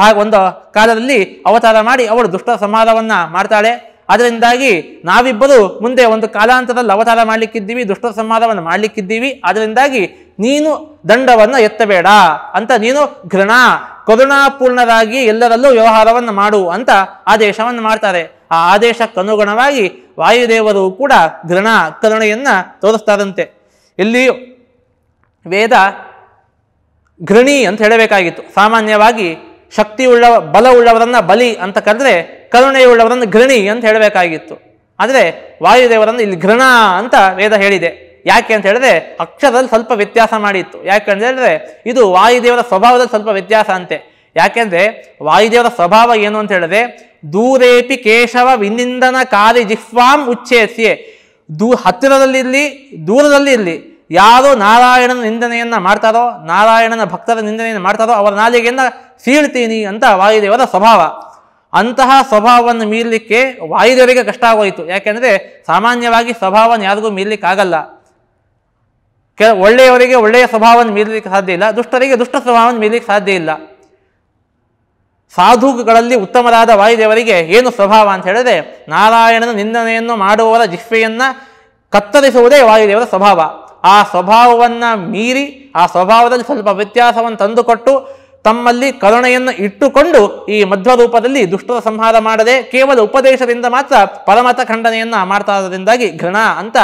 ಭಾಗ ಒಂದು ಕಾಲದಲ್ಲಿ ಅವತಾರ ಮಾಡಿ ಅವಳು ದುಷ್ಟ ಸಂಹಾರವನ್ನ ಮಾಡ್ತಾಳೆ ಅದರಿಂದಾಗಿ ನಾವಿಬ್ಬರು ಮುಂದೆ ಒಂದು ಕಾಲಾಂತರದಲ್ಲಿ ಅವತಾರ ಮಾಡಲಿಕ್ಕಿದ್ದೀವಿ ದುಷ್ಟ ಸಂಹಾರವನ್ನು ಮಾಡಲಿಕ್ಕಿದ್ದೀವಿ ಅದರಿಂದಾಗಿ ನೀನು ದಂಡವನ್ನು ಎತ್ತಬೇಡ ಅಂತ ನೀನು ಘೃಣ ಕರುಣಾಪೂರ್ಣರಾಗಿ ಎಲ್ಲರಲ್ಲೂ ವ್ಯವಹಾರವನ್ನು ಮಾಡು ಅಂತ ಆದೇಶವನ್ನು ಮಾಡ್ತಾರೆ ಆ ಆದೇಶಕ್ಕನುಗುಣವಾಗಿ ವಾಯುದೇವರು ಕೂಡ ಘೃಣ ಕರುಣೆಯನ್ನು ತೋರಿಸ್ತಾರಂತೆ ಇಲ್ಲಿ ವೇದ ಘೃಣಿ ಅಂತ ಹೇಳಬೇಕಾಗಿತ್ತು ಸಾಮಾನ್ಯವಾಗಿ ಶಕ್ತಿ ಬಲ ಬಲವುಳ್ಳವರನ್ನ ಬಲಿ ಅಂತ ಕರೆದ್ರೆ ಕರುಣೆಯುಳ್ಳವರನ್ನು ಘೃಣಿ ಅಂತ ಹೇಳಬೇಕಾಗಿತ್ತು ಆದರೆ ವಾಯುದೇವರನ್ನು ಇಲ್ಲಿ ಘೃಣ ಅಂತ ವೇದ ಹೇಳಿದೆ ಯಾಕೆ ಅಂತ ಹೇಳಿದ್ರೆ ಅಕ್ಷರದಲ್ಲಿ ಸ್ವಲ್ಪ ವ್ಯತ್ಯಾಸ ಮಾಡಿತ್ತು ಯಾಕೆ ಅಂತ ಹೇಳಿದ್ರೆ ಇದು ವಾಯುದೇವರ ಸ್ವಭಾವದಲ್ಲಿ ಸ್ವಲ್ಪ ವ್ಯತ್ಯಾಸ ಅಂತೆ ಯಾಕೆಂದ್ರೆ ವಾಯುದೇವರ ಸ್ವಭಾವ ಏನು ಅಂತ ಹೇಳಿದ್ರೆ ದೂರೇಪಿ ಕೇಶವ ವಿನಿಂದನ ಕಾರಿ ಜಿಹ್ವಾಂ ಉಚ್ಚೇಸಿಯೇ ದೂ ಹತ್ತಿರದಲ್ಲಿ ಇರಲಿ ದೂರದಲ್ಲಿ ಇರಲಿ ಯಾರು ನಾರಾಯಣನ ನಿಂದನೆಯನ್ನ ಮಾಡ್ತಾರೋ ನಾರಾಯಣನ ಭಕ್ತರ ನಿಂದನೆಯನ್ನು ಮಾಡ್ತಾರೋ ಅವರ ನಾಲಿಗೆಯನ್ನ ಸೀಳ್ತೀನಿ ಅಂತ ವಾಯುದೇವರ ಸ್ವಭಾವ ಅಂತಹ ಸ್ವಭಾವವನ್ನು ಮೀರ್ಲಿಕ್ಕೆ ವಾಯುದೇವರಿಗೆ ಕಷ್ಟ ಆಗೋಯಿತು ಯಾಕೆಂದ್ರೆ ಸಾಮಾನ್ಯವಾಗಿ ಸ್ವಭಾವನ ಯಾರಿಗೂ ಮೀರ್ಲಿಕ್ಕಾಗಲ್ಲ ಕೆಲ ಒಳ್ಳೆಯವರಿಗೆ ಒಳ್ಳೆಯ ಸ್ವಭಾವವನ್ನು ಮೀರಲಿಕ್ಕೆ ಸಾಧ್ಯ ಇಲ್ಲ ದುಷ್ಟರಿಗೆ ದುಷ್ಟ ಸ್ವಭಾವವನ್ನು ಮೀರಲಿಕ್ಕೆ ಸಾಧ್ಯ ಇಲ್ಲ ಸಾಧುಗಳಲ್ಲಿ ಉತ್ತಮರಾದ ವಾಯುದೇವರಿಗೆ ಏನು ಸ್ವಭಾವ ಅಂತ ಹೇಳಿದ್ರೆ ನಾರಾಯಣನ ನಿಂದನೆಯನ್ನು ಮಾಡುವವರ ಜಿಹ್ವೆಯನ್ನು ಕತ್ತರಿಸುವುದೇ ವಾಯುದೇವರ ಸ್ವಭಾವ ಆ ಸ್ವಭಾವವನ್ನು ಮೀರಿ ಆ ಸ್ವಭಾವದಲ್ಲಿ ಸ್ವಲ್ಪ ವ್ಯತ್ಯಾಸವನ್ನು ತಂದುಕೊಟ್ಟು ತಮ್ಮಲ್ಲಿ ಕರುಣೆಯನ್ನು ಇಟ್ಟುಕೊಂಡು ಈ ಮಧ್ವ ರೂಪದಲ್ಲಿ ದುಷ್ಟರ ಸಂಹಾರ ಮಾಡದೆ ಕೇವಲ ಉಪದೇಶದಿಂದ ಮಾತ್ರ ಪರಮತ ಖಂಡನೆಯನ್ನು ಮಾಡ್ತಾ ಇರೋದ್ರಿಂದಾಗಿ ಘೃಣ ಅಂತ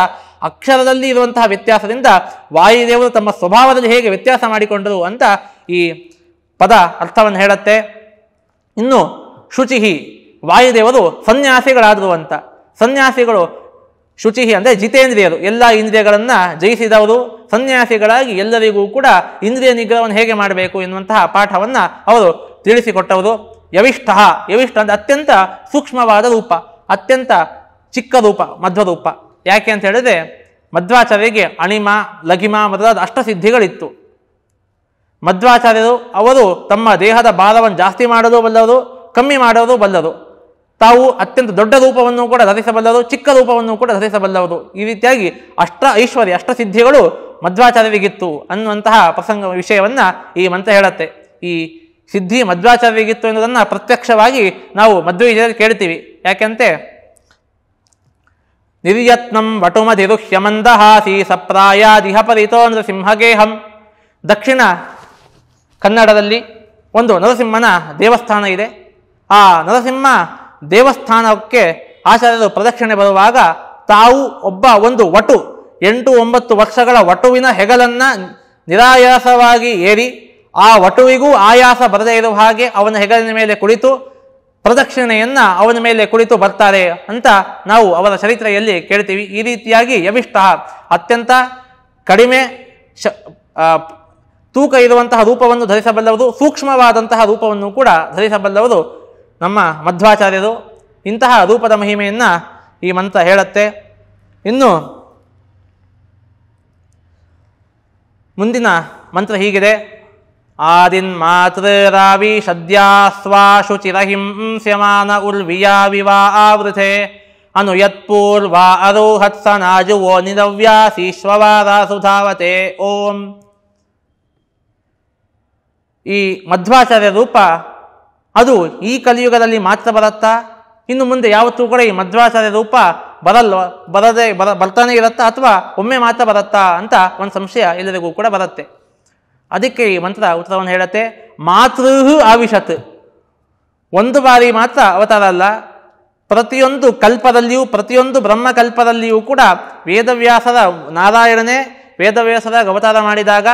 ಅಕ್ಷರದಲ್ಲಿ ಇರುವಂತಹ ವ್ಯತ್ಯಾಸದಿಂದ ವಾಯುದೇವರು ತಮ್ಮ ಸ್ವಭಾವದಲ್ಲಿ ಹೇಗೆ ವ್ಯತ್ಯಾಸ ಮಾಡಿಕೊಂಡರು ಅಂತ ಈ ಪದ ಅರ್ಥವನ್ನು ಹೇಳುತ್ತೆ ಇನ್ನು ಶುಚಿಹಿ ವಾಯುದೇವರು ಸನ್ಯಾಸಿಗಳಾದರು ಅಂತ ಸನ್ಯಾಸಿಗಳು ಶುಚಿಹಿ ಅಂದರೆ ಜಿತೇಂದ್ರಿಯರು ಎಲ್ಲ ಇಂದ್ರಿಯಗಳನ್ನು ಜಯಿಸಿದವರು ಸನ್ಯಾಸಿಗಳಾಗಿ ಎಲ್ಲರಿಗೂ ಕೂಡ ಇಂದ್ರಿಯ ನಿಗ್ರಹವನ್ನು ಹೇಗೆ ಮಾಡಬೇಕು ಎನ್ನುವಂತಹ ಪಾಠವನ್ನು ಅವರು ತಿಳಿಸಿಕೊಟ್ಟವರು ಯವಿಷ್ಠ ಯವಿಷ್ಠ ಅಂದರೆ ಅತ್ಯಂತ ಸೂಕ್ಷ್ಮವಾದ ರೂಪ ಅತ್ಯಂತ ಚಿಕ್ಕ ರೂಪ ಮಧ್ವರೂಪ ಯಾಕೆ ಅಂತ ಹೇಳಿದ್ರೆ ಮಧ್ವಾಚಾರ್ಯರಿಗೆ ಅಣಿಮ ಲಘಿಮ ಮೊದಲಾದ ಅಷ್ಟಸಿದ್ಧಿಗಳಿತ್ತು ಮಧ್ವಾಚಾರ್ಯರು ಅವರು ತಮ್ಮ ದೇಹದ ಭಾರವನ್ನು ಜಾಸ್ತಿ ಮಾಡೋದು ಬಲ್ಲರು ಕಮ್ಮಿ ಮಾಡೋದು ಬಲ್ಲರು ತಾವು ಅತ್ಯಂತ ದೊಡ್ಡ ರೂಪವನ್ನು ಕೂಡ ಧರಿಸಬಲ್ಲರು ಚಿಕ್ಕ ರೂಪವನ್ನು ಕೂಡ ಧರಿಸಬಲ್ಲವರು ಈ ರೀತಿಯಾಗಿ ಅಷ್ಟ ಐಶ್ವರ್ಯ ಅಷ್ಟಸಿದ್ಧಿಗಳು ಮಧ್ವಾಚಾರ್ಯರಿಗಿತ್ತು ಅನ್ನುವಂತಹ ಪ್ರಸಂಗ ವಿಷಯವನ್ನು ಈ ಮಂತ್ರ ಹೇಳುತ್ತೆ ಈ ಸಿದ್ಧಿ ಮಧ್ವಾಚಾರ್ಯರಿಗಿತ್ತು ಎನ್ನುವುದನ್ನು ಪ್ರತ್ಯಕ್ಷವಾಗಿ ನಾವು ಮಧ್ವ ಕೇಳ್ತೀವಿ ಯಾಕೆಂತೆ ನಿರ್ಯತ್ನಂ ವಟುಮಧಿರುಹ್ಯಮಂದಹಾಸಿ ಸಪ್ರಾಯಾದಿಹ ಪರಿತೋ ನೃಸಿಂಹಗೇಹಂ ದಕ್ಷಿಣ ಕನ್ನಡದಲ್ಲಿ ಒಂದು ನರಸಿಂಹನ ದೇವಸ್ಥಾನ ಇದೆ ಆ ನರಸಿಂಹ ದೇವಸ್ಥಾನಕ್ಕೆ ಆಚಾರ್ಯರು ಪ್ರದಕ್ಷಿಣೆ ಬರುವಾಗ ತಾವು ಒಬ್ಬ ಒಂದು ವಟು ಎಂಟು ಒಂಬತ್ತು ವರ್ಷಗಳ ವಟುವಿನ ಹೆಗಲನ್ನು ನಿರಾಯಾಸವಾಗಿ ಏರಿ ಆ ವಟುವಿಗೂ ಆಯಾಸ ಬರದೇ ಇರುವ ಹಾಗೆ ಅವನ ಹೆಗಲಿನ ಮೇಲೆ ಕುಳಿತು ಪ್ರದಕ್ಷಿಣೆಯನ್ನು ಅವನ ಮೇಲೆ ಕುಳಿತು ಬರ್ತಾರೆ ಅಂತ ನಾವು ಅವರ ಚರಿತ್ರೆಯಲ್ಲಿ ಕೇಳ್ತೀವಿ ಈ ರೀತಿಯಾಗಿ ಯವಿಷ್ಟ ಅತ್ಯಂತ ಕಡಿಮೆ ಶ ತೂಕ ಇರುವಂತಹ ರೂಪವನ್ನು ಧರಿಸಬಲ್ಲವರು ಸೂಕ್ಷ್ಮವಾದಂತಹ ರೂಪವನ್ನು ಕೂಡ ಧರಿಸಬಲ್ಲವರು ನಮ್ಮ ಮಧ್ವಾಚಾರ್ಯರು ಇಂತಹ ರೂಪದ ಮಹಿಮೆಯನ್ನು ಈ ಮಂತ್ರ ಹೇಳುತ್ತೆ ಇನ್ನು ಮುಂದಿನ ಮಂತ್ರ ಹೀಗಿದೆ ಆದಿನ್ ರಾವಿ ആദിന്മാതൃരാവി സദ്യാസ്വാഷു ചിരഹിംസ്യമാന ഉൽവിയാവിവാ ആവൃഥേ അനുയത്പൂർവാ അരോഹത്സ നാജുവോ നിരവ്യാസീശ്വവാരാസുധാവത്തെ ಓಂ ಈ ಮಧ್ವಾಚಾರ್ಯ ರೂಪ ಅದು ಈ ಕಲಿಯುಗದಲ್ಲಿ ಮಾತ್ರ ಬರತ್ತಾ ಇನ್ನು ಮುಂದೆ ಯಾವತ್ತೂ ಕೂಡ ಈ ಮಧ್ವಾಚಾರ್ಯ ರೂಪ ಬರಲ್ವ ಬರದೇ ಬರ ಬರ್ತಾನೆ ಇರುತ್ತಾ ಅಥವಾ ಒಮ್ಮೆ ಮಾತ್ರ ಬರತ್ತಾ ಅಂತ ಒಂದು ಸಂಶಯ ಎಲ್ಲರಿಗೂ ಕೂಡ ಬರುತ್ತೆ ಅದಕ್ಕೆ ಈ ಮಂತ್ರ ಉತ್ತರವನ್ನು ಹೇಳುತ್ತೆ ಮಾತೃ ಆವಿಷತ್ ಒಂದು ಬಾರಿ ಮಾತ್ರ ಅವತಾರ ಅಲ್ಲ ಪ್ರತಿಯೊಂದು ಕಲ್ಪದಲ್ಲಿಯೂ ಪ್ರತಿಯೊಂದು ಬ್ರಹ್ಮಕಲ್ಪದಲ್ಲಿಯೂ ಕೂಡ ವೇದವ್ಯಾಸದ ನಾರಾಯಣನೇ ವೇದವ್ಯಾಸರ ಅವತಾರ ಮಾಡಿದಾಗ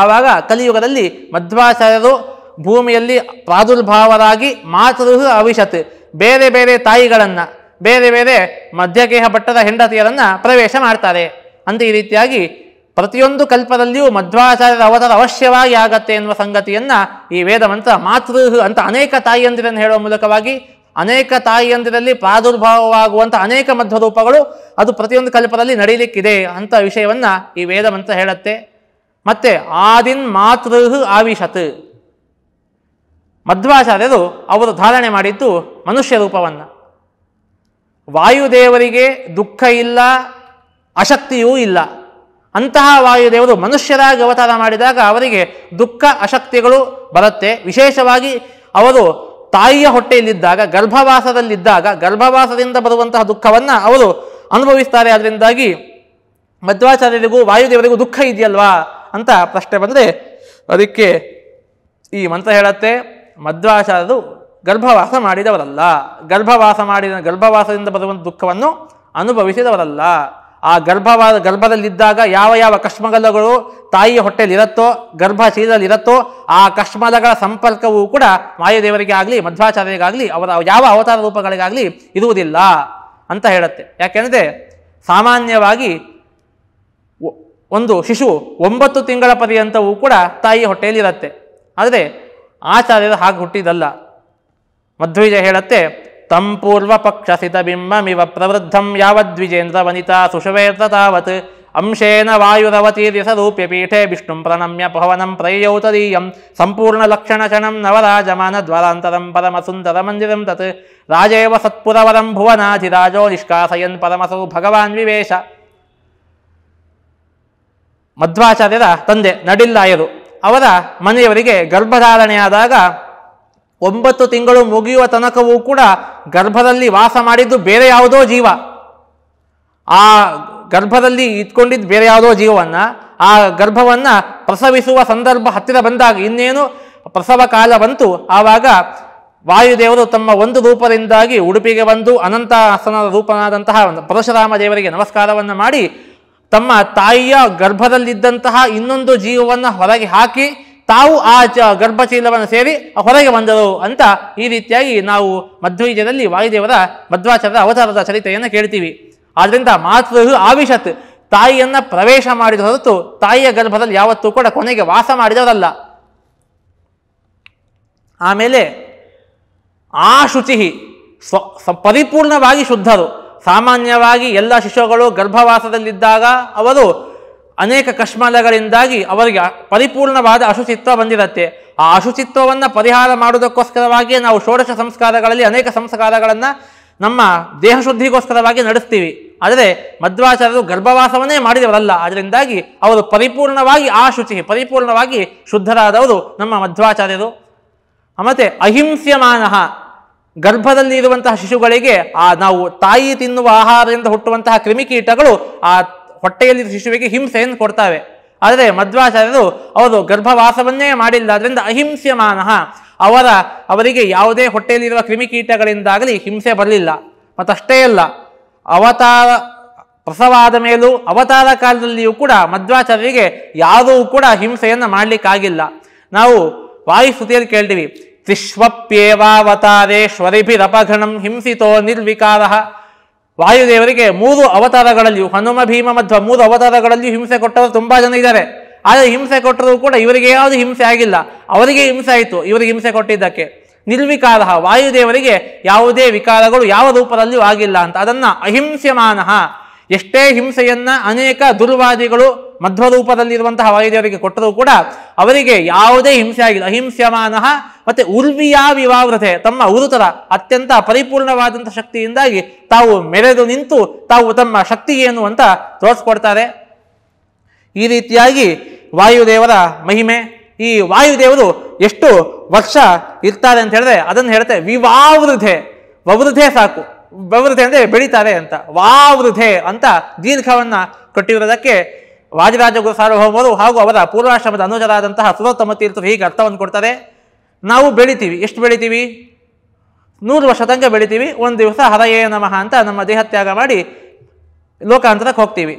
ಆವಾಗ ಕಲಿಯುಗದಲ್ಲಿ ಮಧ್ವಾಚಾರ್ಯರು ಭೂಮಿಯಲ್ಲಿ ಪ್ರಾದುರ್ಭಾವರಾಗಿ ಮಾತೃ ಅವಿಷತ್ ಬೇರೆ ಬೇರೆ ತಾಯಿಗಳನ್ನು ಬೇರೆ ಬೇರೆ ಮಧ್ಯಗೇಹ ಭಟ್ಟದ ಹೆಂಡತಿಯರನ್ನು ಪ್ರವೇಶ ಮಾಡ್ತಾರೆ ಅಂತ ಈ ರೀತಿಯಾಗಿ ಪ್ರತಿಯೊಂದು ಕಲ್ಪದಲ್ಲಿಯೂ ಮಧ್ವಾಚಾರ್ಯರ ಅವತಾರ ಅವಶ್ಯವಾಗಿ ಆಗತ್ತೆ ಎನ್ನುವ ಸಂಗತಿಯನ್ನು ಈ ವೇದ ಮಂತ್ರ ಮಾತೃ ಅಂತ ಅನೇಕ ತಾಯಿಯಂದಿರನ್ನು ಹೇಳುವ ಮೂಲಕವಾಗಿ ಅನೇಕ ತಾಯಿಯಂದಿರಲ್ಲಿ ಪ್ರಾದುರ್ಭಾವವಾಗುವಂಥ ಅನೇಕ ಮಧ್ವರೂಪಗಳು ಅದು ಪ್ರತಿಯೊಂದು ಕಲ್ಪದಲ್ಲಿ ನಡೀಲಿಕ್ಕಿದೆ ಅಂತ ವಿಷಯವನ್ನು ಈ ವೇದ ಮಂತ್ರ ಹೇಳುತ್ತೆ ಮತ್ತೆ ಆದಿನ್ ಮಾತೃ ಆವಿಷತ್ ಮಧ್ವಾಚಾರ್ಯರು ಅವರು ಧಾರಣೆ ಮಾಡಿದ್ದು ಮನುಷ್ಯ ರೂಪವನ್ನು ವಾಯುದೇವರಿಗೆ ದುಃಖ ಇಲ್ಲ ಅಶಕ್ತಿಯೂ ಇಲ್ಲ ಅಂತಹ ವಾಯುದೇವರು ಮನುಷ್ಯರಾಗಿ ಅವತಾರ ಮಾಡಿದಾಗ ಅವರಿಗೆ ದುಃಖ ಅಶಕ್ತಿಗಳು ಬರುತ್ತೆ ವಿಶೇಷವಾಗಿ ಅವರು ತಾಯಿಯ ಹೊಟ್ಟೆಯಲ್ಲಿದ್ದಾಗ ಗರ್ಭವಾಸದಲ್ಲಿದ್ದಾಗ ಗರ್ಭವಾಸದಿಂದ ಬರುವಂತಹ ದುಃಖವನ್ನು ಅವರು ಅನುಭವಿಸ್ತಾರೆ ಅದರಿಂದಾಗಿ ಮಧ್ವಾಚಾರ್ಯರಿಗೂ ವಾಯುದೇವರಿಗೂ ದುಃಖ ಇದೆಯಲ್ವಾ ಅಂತ ಪ್ರಶ್ನೆ ಬಂದರೆ ಅದಕ್ಕೆ ಈ ಮಂತ್ರ ಹೇಳುತ್ತೆ ಮಧ್ವಾಚಾರ್ಯರು ಗರ್ಭವಾಸ ಮಾಡಿದವರಲ್ಲ ಗರ್ಭವಾಸ ಮಾಡಿದ ಗರ್ಭವಾಸದಿಂದ ಬರುವಂಥ ದುಃಖವನ್ನು ಅನುಭವಿಸಿದವರಲ್ಲ ಆ ಗರ್ಭವಾದ ಗರ್ಭದಲ್ಲಿದ್ದಾಗ ಯಾವ ಯಾವ ಕಷ್ಮಗಲಗಳು ತಾಯಿಯ ಹೊಟ್ಟೆಯಲ್ಲಿ ಇರುತ್ತೋ ಗರ್ಭಶೀಲದಲ್ಲಿ ಇರುತ್ತೋ ಆ ಕಷ್ಮಲಗಳ ಸಂಪರ್ಕವೂ ಕೂಡ ಮಾಯದೇವರಿಗೆ ಆಗಲಿ ಮಧ್ವಾಚಾರ್ಯರಿಗಾಗಲಿ ಅವರ ಯಾವ ಅವತಾರ ರೂಪಗಳಿಗಾಗಲಿ ಇರುವುದಿಲ್ಲ ಅಂತ ಹೇಳುತ್ತೆ ಯಾಕೆಂದರೆ ಸಾಮಾನ್ಯವಾಗಿ ಒಂದು ಶಿಶು ಒಂಬತ್ತು ತಿಂಗಳ ಪರ್ಯಂತವೂ ಕೂಡ ತಾಯಿಯ ಹೊಟ್ಟೆಯಲ್ಲಿರತ್ತೆ ಆದರೆ ಆಚಾರ್ಯರು ಹಾಗೆ ಹುಟ್ಟಿದಲ್ಲ ಮಧ್ವೀಜ ಹೇಳುತ್ತೆ ತಂಪೂರ್ವಪಕ್ಷಸಿತಬಿಂಬಮಿವ ಪ್ರವೃದ್ಧಂ ಯಾವದ್ವಿಜೇಂದ್ರ ವನಿತಾ ಸುಷವೇರ್ತ ತಾವತ್ ಅಂಶೇನ ವಾಯುರವತೀರ್ಯಸರೂಪ್ಯ ಪೀಠೆ ವಿಷ್ಣುಂ ಪ್ರಣಮ್ಯ ಪವನಂ ಪ್ರಯೌತದೀಯಂ ಸಂಪೂರ್ಣಲಕ್ಷಣಚಣಂ ನವರಾಜಮಾನದ್ವರಾಂತರಂ ಪರಮಸುಂದರ ಮಂದಿರಂ ತತ್ ರಾಜೇವ ಸತ್ಪುರವರಂ ಭುವನಾಧಿರಾಜೋ ನಿಷ್ಕಾಸಯನ್ ಪರಮಸೌ ಭಗವಾನ್ ವಿವೇಶ ಮಧ್ವಾಚಾರ್ಯರ ತಂದೆ ನಡಿಲ್ಲಾಯರು ಅವರ ಮನೆಯವರಿಗೆ ಗರ್ಭಧಾರಣೆಯಾದಾಗ ಒಂಬತ್ತು ತಿಂಗಳು ಮುಗಿಯುವ ತನಕವೂ ಕೂಡ ಗರ್ಭದಲ್ಲಿ ವಾಸ ಮಾಡಿದ್ದು ಬೇರೆ ಯಾವುದೋ ಜೀವ ಆ ಗರ್ಭದಲ್ಲಿ ಇಟ್ಕೊಂಡಿದ್ದು ಬೇರೆ ಯಾವುದೋ ಜೀವವನ್ನು ಆ ಗರ್ಭವನ್ನು ಪ್ರಸವಿಸುವ ಸಂದರ್ಭ ಹತ್ತಿರ ಬಂದಾಗ ಇನ್ನೇನು ಪ್ರಸವ ಕಾಲ ಬಂತು ಆವಾಗ ವಾಯುದೇವರು ತಮ್ಮ ಒಂದು ರೂಪದಿಂದಾಗಿ ಉಡುಪಿಗೆ ಬಂದು ಅನಂತ ಆಸನದ ರೂಪನಾದಂತಹ ಪರಶುರಾಮ ದೇವರಿಗೆ ನಮಸ್ಕಾರವನ್ನು ಮಾಡಿ ತಮ್ಮ ತಾಯಿಯ ಗರ್ಭದಲ್ಲಿದ್ದಂತಹ ಇನ್ನೊಂದು ಜೀವವನ್ನು ಹೊರಗೆ ಹಾಕಿ ತಾವು ಆ ಚ ಗರ್ಭಶೀಲವನ್ನು ಸೇರಿ ಹೊರಗೆ ಬಂದರು ಅಂತ ಈ ರೀತಿಯಾಗಿ ನಾವು ಮಧ್ವೀಜದಲ್ಲಿ ವಾಯುದೇವರ ಮಧ್ವಾಚಾರದ ಅವತಾರದ ಚರಿತ್ರೆಯನ್ನು ಕೇಳ್ತೀವಿ ಆದ್ದರಿಂದ ಮಾತೃ ಆವಿಷತ್ ತಾಯಿಯನ್ನು ಪ್ರವೇಶ ಮಾಡಿದ ಹೊರತು ತಾಯಿಯ ಗರ್ಭದಲ್ಲಿ ಯಾವತ್ತೂ ಕೂಡ ಕೊನೆಗೆ ವಾಸ ಮಾಡಿದವರಲ್ಲ ಆಮೇಲೆ ಆ ಶುಚಿ ಸ್ವ ಸ್ವ ಪರಿಪೂರ್ಣವಾಗಿ ಶುದ್ಧರು ಸಾಮಾನ್ಯವಾಗಿ ಎಲ್ಲ ಶಿಶುಗಳು ಗರ್ಭವಾಸದಲ್ಲಿದ್ದಾಗ ಅವರು ಅನೇಕ ಕಷ್ಮಲಗಳಿಂದಾಗಿ ಅವರಿಗೆ ಪರಿಪೂರ್ಣವಾದ ಅಶುಚಿತ್ವ ಬಂದಿರುತ್ತೆ ಆ ಅಶುಚಿತ್ವವನ್ನು ಪರಿಹಾರ ಮಾಡುವುದಕ್ಕೋಸ್ಕರವಾಗಿಯೇ ನಾವು ಷೋಡಶ ಸಂಸ್ಕಾರಗಳಲ್ಲಿ ಅನೇಕ ಸಂಸ್ಕಾರಗಳನ್ನು ನಮ್ಮ ದೇಹ ಶುದ್ಧಿಗೋಸ್ಕರವಾಗಿ ನಡೆಸ್ತೀವಿ ಆದರೆ ಮಧ್ವಾಚಾರ್ಯರು ಗರ್ಭವಾಸವನ್ನೇ ಮಾಡಿದವರಲ್ಲ ಅದರಿಂದಾಗಿ ಅವರು ಪರಿಪೂರ್ಣವಾಗಿ ಆ ಶುಚಿ ಪರಿಪೂರ್ಣವಾಗಿ ಶುದ್ಧರಾದವರು ನಮ್ಮ ಮಧ್ವಾಚಾರ್ಯರು ಮತ್ತು ಅಹಿಂಸ್ಯಮಾನ ಗರ್ಭದಲ್ಲಿ ಇರುವಂತಹ ಶಿಶುಗಳಿಗೆ ಆ ನಾವು ತಾಯಿ ತಿನ್ನುವ ಆಹಾರದಿಂದ ಹುಟ್ಟುವಂತಹ ಕ್ರಿಮಿಕೀಟಗಳು ಆ ಹೊಟ್ಟೆಯಲ್ಲಿ ಶಿಶುವಿಗೆ ಹಿಂಸೆಯನ್ನು ಕೊಡ್ತಾವೆ ಆದರೆ ಮಧ್ವಾಚಾರ್ಯರು ಅವರು ಗರ್ಭವಾಸವನ್ನೇ ಮಾಡಿಲ್ಲ ಅದರಿಂದ ಅಹಿಂಸ್ಯಮಾನ ಅವರ ಅವರಿಗೆ ಯಾವುದೇ ಹೊಟ್ಟೆಯಲ್ಲಿರುವ ಕ್ರಿಮಿಕೀಟಗಳಿಂದಾಗಲಿ ಹಿಂಸೆ ಬರಲಿಲ್ಲ ಮತ್ತಷ್ಟೇ ಅಲ್ಲ ಅವತಾರ ಪ್ರಸವಾದ ಮೇಲೂ ಅವತಾರ ಕಾಲದಲ್ಲಿಯೂ ಕೂಡ ಮಧ್ವಾಚಾರ್ಯರಿಗೆ ಯಾರೂ ಕೂಡ ಹಿಂಸೆಯನ್ನು ಮಾಡಲಿಕ್ಕಾಗಿಲ್ಲ ನಾವು ವಾಯುಸ್ತುತಿಯಲ್ಲಿ ಕೇಳ್ತೀವಿ ತ್ರಿಶ್ವಪ್ಯೇವಾವತಾರೇಶ್ವರಿಭಿರಪಘಣಂ ಹಿಂಸಿತೋ ನಿರ್ವಿಕಾರ ವಾಯುದೇವರಿಗೆ ಮೂರು ಅವತಾರಗಳಲ್ಲಿಯೂ ಹನುಮ ಭೀಮ ಮಧ್ವ ಮೂರು ಅವತಾರಗಳಲ್ಲಿಯೂ ಹಿಂಸೆ ಕೊಟ್ಟವರು ತುಂಬಾ ಜನ ಇದ್ದಾರೆ ಆದರೆ ಹಿಂಸೆ ಕೊಟ್ಟರೂ ಕೂಡ ಇವರಿಗೆ ಯಾವುದು ಹಿಂಸೆ ಆಗಿಲ್ಲ ಅವರಿಗೆ ಹಿಂಸೆ ಆಯಿತು ಇವರಿಗೆ ಹಿಂಸೆ ಕೊಟ್ಟಿದ್ದಕ್ಕೆ ನಿರ್ವಿಕಾರ ವಾಯುದೇವರಿಗೆ ಯಾವುದೇ ವಿಕಾರಗಳು ಯಾವ ರೂಪದಲ್ಲಿಯೂ ಆಗಿಲ್ಲ ಅಂತ ಅದನ್ನು ಅಹಿಂಸ್ಯಮಾನಃ ಎಷ್ಟೇ ಹಿಂಸೆಯನ್ನ ಅನೇಕ ದುರ್ವಾದಿಗಳು ಮಧ್ವರೂಪದಲ್ಲಿರುವಂತಹ ವಾಯುದೇವರಿಗೆ ಕೊಟ್ಟರೂ ಕೂಡ ಅವರಿಗೆ ಯಾವುದೇ ಹಿಂಸೆ ಆಗಿಲ್ಲ ಅಹಿಂಸ್ಯಮಾನಃ ಮತ್ತೆ ಉರ್ವಿಯಾ ವಿವಾವೃತೆ ತಮ್ಮ ಉರುತರ ಅತ್ಯಂತ ಪರಿಪೂರ್ಣವಾದಂಥ ಶಕ್ತಿಯಿಂದಾಗಿ ತಾವು ಮೆರೆದು ನಿಂತು ತಾವು ತಮ್ಮ ಶಕ್ತಿ ಏನು ಅಂತ ತೋರಿಸ್ಕೊಡ್ತಾರೆ ಈ ರೀತಿಯಾಗಿ ವಾಯುದೇವರ ಮಹಿಮೆ ಈ ವಾಯುದೇವರು ಎಷ್ಟು ವರ್ಷ ಇರ್ತಾರೆ ಅಂತ ಹೇಳಿದ್ರೆ ಅದನ್ನು ಹೇಳುತ್ತೆ ವಿವಾವೃಧೆ ವವೃಧೆ ಸಾಕು ವವೃಧೆ ಅಂದರೆ ಬೆಳೀತಾರೆ ಅಂತ ವಾವೃಧೆ ಅಂತ ದೀರ್ಘವನ್ನು ಕೊಟ್ಟಿರೋದಕ್ಕೆ ವಾಜರಾಜ ಸಾರ್ವಭೌಮರು ಹಾಗೂ ಅವರ ಪೂರ್ವಾಶ್ರಮದ ಅನುಜರಾದಂತಹ ಸುರೋತ್ತಮ ತೀರ್ಥರು ಹೀಗೆ ಅರ್ಥವನ್ನು ಕೊಡ್ತಾರೆ ನಾವು ಬೆಳಿತೀವಿ ಎಷ್ಟು ಬೆಳಿತೀವಿ ನೂರು ವರ್ಷ ತನಕ ಬೆಳಿತೀವಿ ಒಂದು ದಿವಸ ಹರಯೇ ನಮಃ ಅಂತ ನಮ್ಮ ದೇಹ ತ್ಯಾಗ ಮಾಡಿ ಲೋಕಾಂತರಕ್ಕೆ ಹೋಗ್ತೀವಿ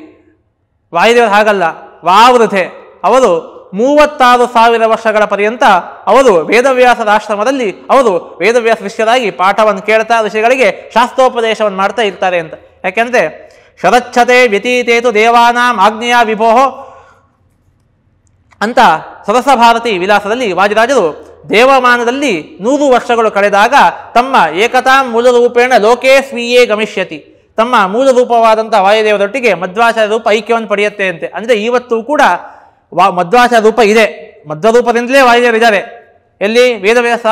ವಾಯುದೇವರು ಹಾಗಲ್ಲ ವಾವೃಧೆ ಅವರು ಮೂವತ್ತಾರು ಸಾವಿರ ವರ್ಷಗಳ ಪರ್ಯಂತ ಅವರು ವೇದವ್ಯಾಸದ ಆಶ್ರಮದಲ್ಲಿ ಅವರು ವೇದವ್ಯಾಸ ಶಿಷ್ಯರಾಗಿ ಪಾಠವನ್ನು ಕೇಳ್ತಾ ಋಷಿಗಳಿಗೆ ಶಾಸ್ತ್ರೋಪದೇಶವನ್ನು ಮಾಡ್ತಾ ಇರ್ತಾರೆ ಅಂತ ಯಾಕೆಂದರೆ ಶರಚ್ಛತೆ ವ್ಯತೀತೇತು ದೇವಾನಾಂ ಆಗ್ನೇಯ ವಿಭೋ ಅಂತ ಸರಸ ಭಾರತಿ ವಿಲಾಸದಲ್ಲಿ ವಾಜರಾಜರು ದೇವಮಾನದಲ್ಲಿ ನೂರು ವರ್ಷಗಳು ಕಳೆದಾಗ ತಮ್ಮ ಏಕತಾಂ ಮೂಲರೂಪೇಣ ಲೋಕೇ ಸ್ವೀಯೇ ಗಮಿಷ್ಯತಿ ತಮ್ಮ ಮೂಲ ರೂಪವಾದಂಥ ವಾಯುದೇವದೊಟ್ಟಿಗೆ ಮಧ್ವಾಚಾರ ರೂಪ ಐಕ್ಯವನ್ನು ಪಡೆಯುತ್ತೆ ಅಂತೆ ಅಂದರೆ ಇವತ್ತು ಕೂಡ ವಾ ಮಧ್ವಾಚಾರ ರೂಪ ಇದೆ ಮಧ್ವರೂಪದಿಂದಲೇ ವಾಯುದೇವರಿದ್ದಾರೆ ಎಲ್ಲಿ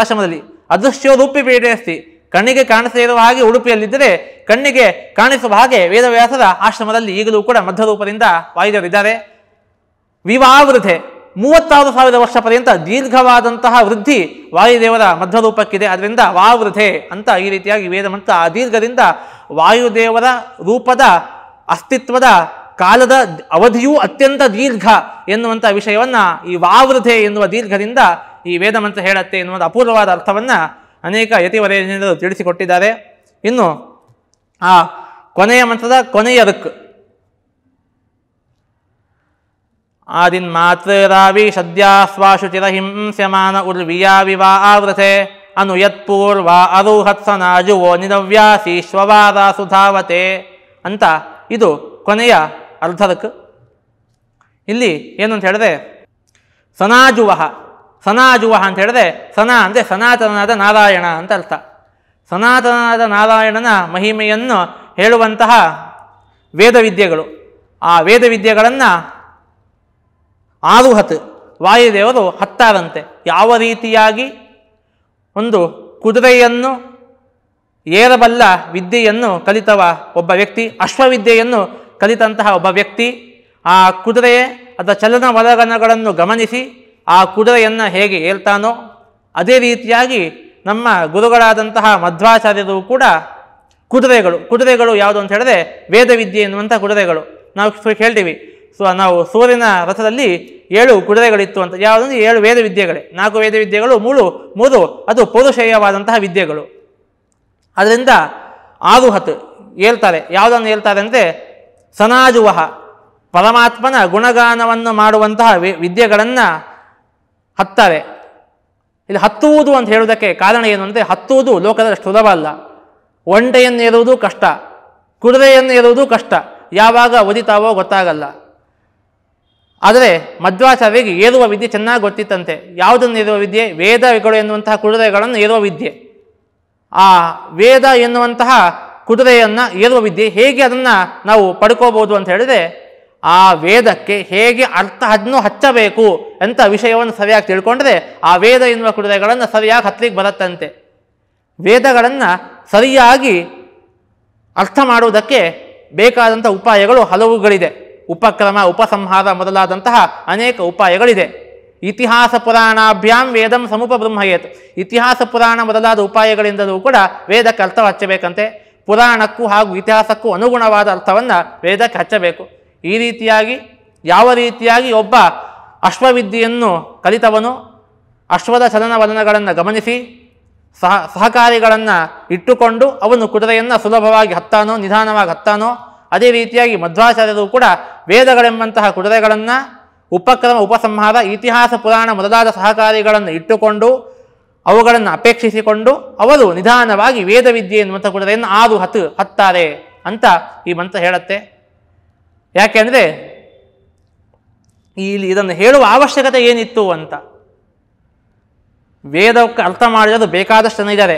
ಆಶ್ರಮದಲ್ಲಿ ಅದೃಶ್ಯೋ ರೂಪಿ ಪೀಠೆ ಅಸ್ತಿ ಕಣ್ಣಿಗೆ ಕಾಣಿಸದೇ ಇರುವ ಹಾಗೆ ಉಡುಪಿಯಲ್ಲಿದ್ದರೆ ಕಣ್ಣಿಗೆ ಕಾಣಿಸುವ ಹಾಗೆ ವೇದವ್ಯಾಸದ ಆಶ್ರಮದಲ್ಲಿ ಈಗಲೂ ಕೂಡ ಮಧ್ಯರೂಪದಿಂದ ವಾಯುದೇವರಿದ್ದಾರೆ ವಿವಾವೃಧೆ ಮೂವತ್ತಾರು ಸಾವಿರ ವರ್ಷ ಪರ್ಯಂತ ದೀರ್ಘವಾದಂತಹ ವೃದ್ಧಿ ವಾಯುದೇವರ ಮಧ್ಯರೂಪಕ್ಕಿದೆ ಅದರಿಂದ ವಾವೃಧೆ ಅಂತ ಈ ರೀತಿಯಾಗಿ ವೇದಮಂತ್ರ ಆ ದೀರ್ಘದಿಂದ ವಾಯುದೇವರ ರೂಪದ ಅಸ್ತಿತ್ವದ ಕಾಲದ ಅವಧಿಯೂ ಅತ್ಯಂತ ದೀರ್ಘ ಎನ್ನುವಂಥ ವಿಷಯವನ್ನು ಈ ವಾವೃಧೆ ಎನ್ನುವ ದೀರ್ಘದಿಂದ ಈ ವೇದ ಮಂತ್ರ ಹೇಳುತ್ತೆ ಎನ್ನುವ ಅಪೂರ್ವವಾದ ಅರ್ಥವನ್ನು ಅನೇಕ ಯತಿವರೆಯರು ತಿಳಿಸಿಕೊಟ್ಟಿದ್ದಾರೆ ಇನ್ನು ಆ ಕೊನೆಯ ಮಂತ್ರದ ಕೊನೆಯ ಋಕ್ ಆದಿನ್ ಮಾತೃರಾವಿ ಸದ್ಯಾಸ್ವಾಶು ಚಿರಹಿಂಸ್ಯಮಾನ ಉರ್ವಿಯಾವಿ ವಾ ಆವೃತೆ ಅನು ಯತ್ಪೂರ್ವ ಅರುಹತ್ಸನಾಜುವೋ ಶ್ವವಾದ ಸುಧಾವತೆ ಅಂತ ಇದು ಕೊನೆಯ ಅರ್ಧದಕ್ ಇಲ್ಲಿ ಏನು ಅಂತ ಹೇಳಿದ್ರೆ ಸನಾಜುವಹ ಸನಾಜುವಹ ಅಂತ ಹೇಳಿದ್ರೆ ಸನಾ ಅಂದರೆ ಸನಾತನನಾದ ನಾರಾಯಣ ಅಂತ ಅರ್ಥ ಸನಾತನನಾದ ನಾರಾಯಣನ ಮಹಿಮೆಯನ್ನು ಹೇಳುವಂತಹ ವೇದವಿದ್ಯೆಗಳು ಆ ವೇದವಿದ್ಯೆಗಳನ್ನು ಹತ್ತು ವಾಯುದೇವರು ಹತ್ತಾರಂತೆ ಯಾವ ರೀತಿಯಾಗಿ ಒಂದು ಕುದುರೆಯನ್ನು ಏರಬಲ್ಲ ವಿದ್ಯೆಯನ್ನು ಕಲಿತವ ಒಬ್ಬ ವ್ಯಕ್ತಿ ಅಶ್ವವಿದ್ಯೆಯನ್ನು ಕಲಿತಂತಹ ಒಬ್ಬ ವ್ಯಕ್ತಿ ಆ ಕುದುರೆಯೇ ಅದರ ಚಲನವಲಗನಗಳನ್ನು ಗಮನಿಸಿ ಆ ಕುದುರೆಯನ್ನು ಹೇಗೆ ಹೇಳ್ತಾನೋ ಅದೇ ರೀತಿಯಾಗಿ ನಮ್ಮ ಗುರುಗಳಾದಂತಹ ಮಧ್ವಾಚಾರ್ಯರು ಕೂಡ ಕುದುರೆಗಳು ಕುದುರೆಗಳು ಯಾವುದು ಅಂತ ಹೇಳಿದ್ರೆ ವೇದವಿದ್ಯೆ ಎನ್ನುವಂಥ ಕುದುರೆಗಳು ನಾವು ಹೇಳ್ತೀವಿ ಸೊ ನಾವು ಸೂರ್ಯನ ರಥದಲ್ಲಿ ಏಳು ಕುದುರೆಗಳಿತ್ತು ಅಂತ ಯಾವುದಂದ್ರೆ ಏಳು ವೇದ ವಿದ್ಯೆಗಳೇ ನಾಲ್ಕು ವೇದ ವಿದ್ಯೆಗಳು ಮೂರು ಮೂರು ಅದು ಪೌರುಷೇಯವಾದಂತಹ ವಿದ್ಯೆಗಳು ಅದರಿಂದ ಆರು ಹತ್ತು ಹೇಳ್ತಾರೆ ಯಾವುದನ್ನು ಹೇಳ್ತಾರೆ ಅಂದರೆ ಸನಾಜುವಹ ಪರಮಾತ್ಮನ ಗುಣಗಾನವನ್ನು ಮಾಡುವಂತಹ ವಿದ್ಯೆಗಳನ್ನು ಹತ್ತಾರೆ ಇಲ್ಲಿ ಹತ್ತುವುದು ಅಂತ ಹೇಳುವುದಕ್ಕೆ ಕಾರಣ ಏನು ಅಂದರೆ ಹತ್ತುವುದು ಲೋಕದಷ್ಟು ಸುಲಭ ಅಲ್ಲ ಒಂಟೆಯನ್ನೇರುವುದು ಕಷ್ಟ ಏರುವುದು ಕಷ್ಟ ಯಾವಾಗ ಒದಿತಾವೋ ಗೊತ್ತಾಗಲ್ಲ ಆದರೆ ಮಧ್ವಾಚಾರ್ಯರಿಗೆ ಏರುವ ವಿದ್ಯೆ ಚೆನ್ನಾಗಿ ಗೊತ್ತಿತ್ತಂತೆ ಯಾವುದನ್ನು ಏರುವ ವಿದ್ಯೆ ವೇದಗಳು ಎನ್ನುವಂತಹ ಕುದುರೆಗಳನ್ನು ಏರುವ ವಿದ್ಯೆ ಆ ವೇದ ಎನ್ನುವಂತಹ ಕುದುರೆಯನ್ನು ಏರುವ ವಿದ್ಯೆ ಹೇಗೆ ಅದನ್ನು ನಾವು ಪಡ್ಕೋಬೋದು ಅಂತ ಹೇಳಿದ್ರೆ ಆ ವೇದಕ್ಕೆ ಹೇಗೆ ಅರ್ಥ ಅದನ್ನು ಹಚ್ಚಬೇಕು ಅಂತ ವಿಷಯವನ್ನು ಸರಿಯಾಗಿ ತಿಳ್ಕೊಂಡ್ರೆ ಆ ವೇದ ಎನ್ನುವ ಕೃತಿಗಳನ್ನು ಸರಿಯಾಗಿ ಹತ್ತಲಿಕ್ಕೆ ಬರುತ್ತಂತೆ ವೇದಗಳನ್ನು ಸರಿಯಾಗಿ ಅರ್ಥ ಮಾಡುವುದಕ್ಕೆ ಬೇಕಾದಂಥ ಉಪಾಯಗಳು ಹಲವುಗಳಿದೆ ಉಪಕ್ರಮ ಉಪಸಂಹಾರ ಮೊದಲಾದಂತಹ ಅನೇಕ ಉಪಾಯಗಳಿದೆ ಇತಿಹಾಸ ಪುರಾಣಾಭ್ಯಾಮ್ ವೇದಂ ಸಮೂಪ ಬ್ರಹ್ಮಯೇತ್ ಇತಿಹಾಸ ಪುರಾಣ ಮೊದಲಾದ ಉಪಾಯಗಳಿಂದಲೂ ಕೂಡ ವೇದಕ್ಕೆ ಅರ್ಥ ಹಚ್ಚಬೇಕಂತೆ ಪುರಾಣಕ್ಕೂ ಹಾಗೂ ಇತಿಹಾಸಕ್ಕೂ ಅನುಗುಣವಾದ ಅರ್ಥವನ್ನು ವೇದಕ್ಕೆ ಹಚ್ಚಬೇಕು ಈ ರೀತಿಯಾಗಿ ಯಾವ ರೀತಿಯಾಗಿ ಒಬ್ಬ ಅಶ್ವವಿದ್ಯೆಯನ್ನು ಕಲಿತವನು ಅಶ್ವದ ಚಲನವಲನಗಳನ್ನು ಗಮನಿಸಿ ಸಹ ಸಹಕಾರಿಗಳನ್ನು ಇಟ್ಟುಕೊಂಡು ಅವನು ಕುದುರೆಯನ್ನು ಸುಲಭವಾಗಿ ಹತ್ತಾನೋ ನಿಧಾನವಾಗಿ ಹತ್ತಾನೋ ಅದೇ ರೀತಿಯಾಗಿ ಮಧ್ವಾಚಾರ್ಯರು ಕೂಡ ವೇದಗಳೆಂಬಂತಹ ಕುದುರೆಗಳನ್ನು ಉಪಕ್ರಮ ಉಪಸಂಹಾರ ಇತಿಹಾಸ ಪುರಾಣ ಮೊದಲಾದ ಸಹಕಾರಿಗಳನ್ನು ಇಟ್ಟುಕೊಂಡು ಅವುಗಳನ್ನು ಅಪೇಕ್ಷಿಸಿಕೊಂಡು ಅವರು ನಿಧಾನವಾಗಿ ವೇದವಿದ್ಯೆ ಎನ್ನುವಂಥ ಕುದುರೆಯನ್ನು ಆರು ಹತ್ತು ಹತ್ತಾರೆ ಅಂತ ಈ ಮಂತ್ರ ಹೇಳುತ್ತೆ ಯಾಕೆಂದರೆ ಇಲ್ಲಿ ಇದನ್ನು ಹೇಳುವ ಅವಶ್ಯಕತೆ ಏನಿತ್ತು ಅಂತ ವೇದಕ್ಕೆ ಅರ್ಥ ಮಾಡಿರೋದು ಬೇಕಾದಷ್ಟು ಜನ ಇದ್ದಾರೆ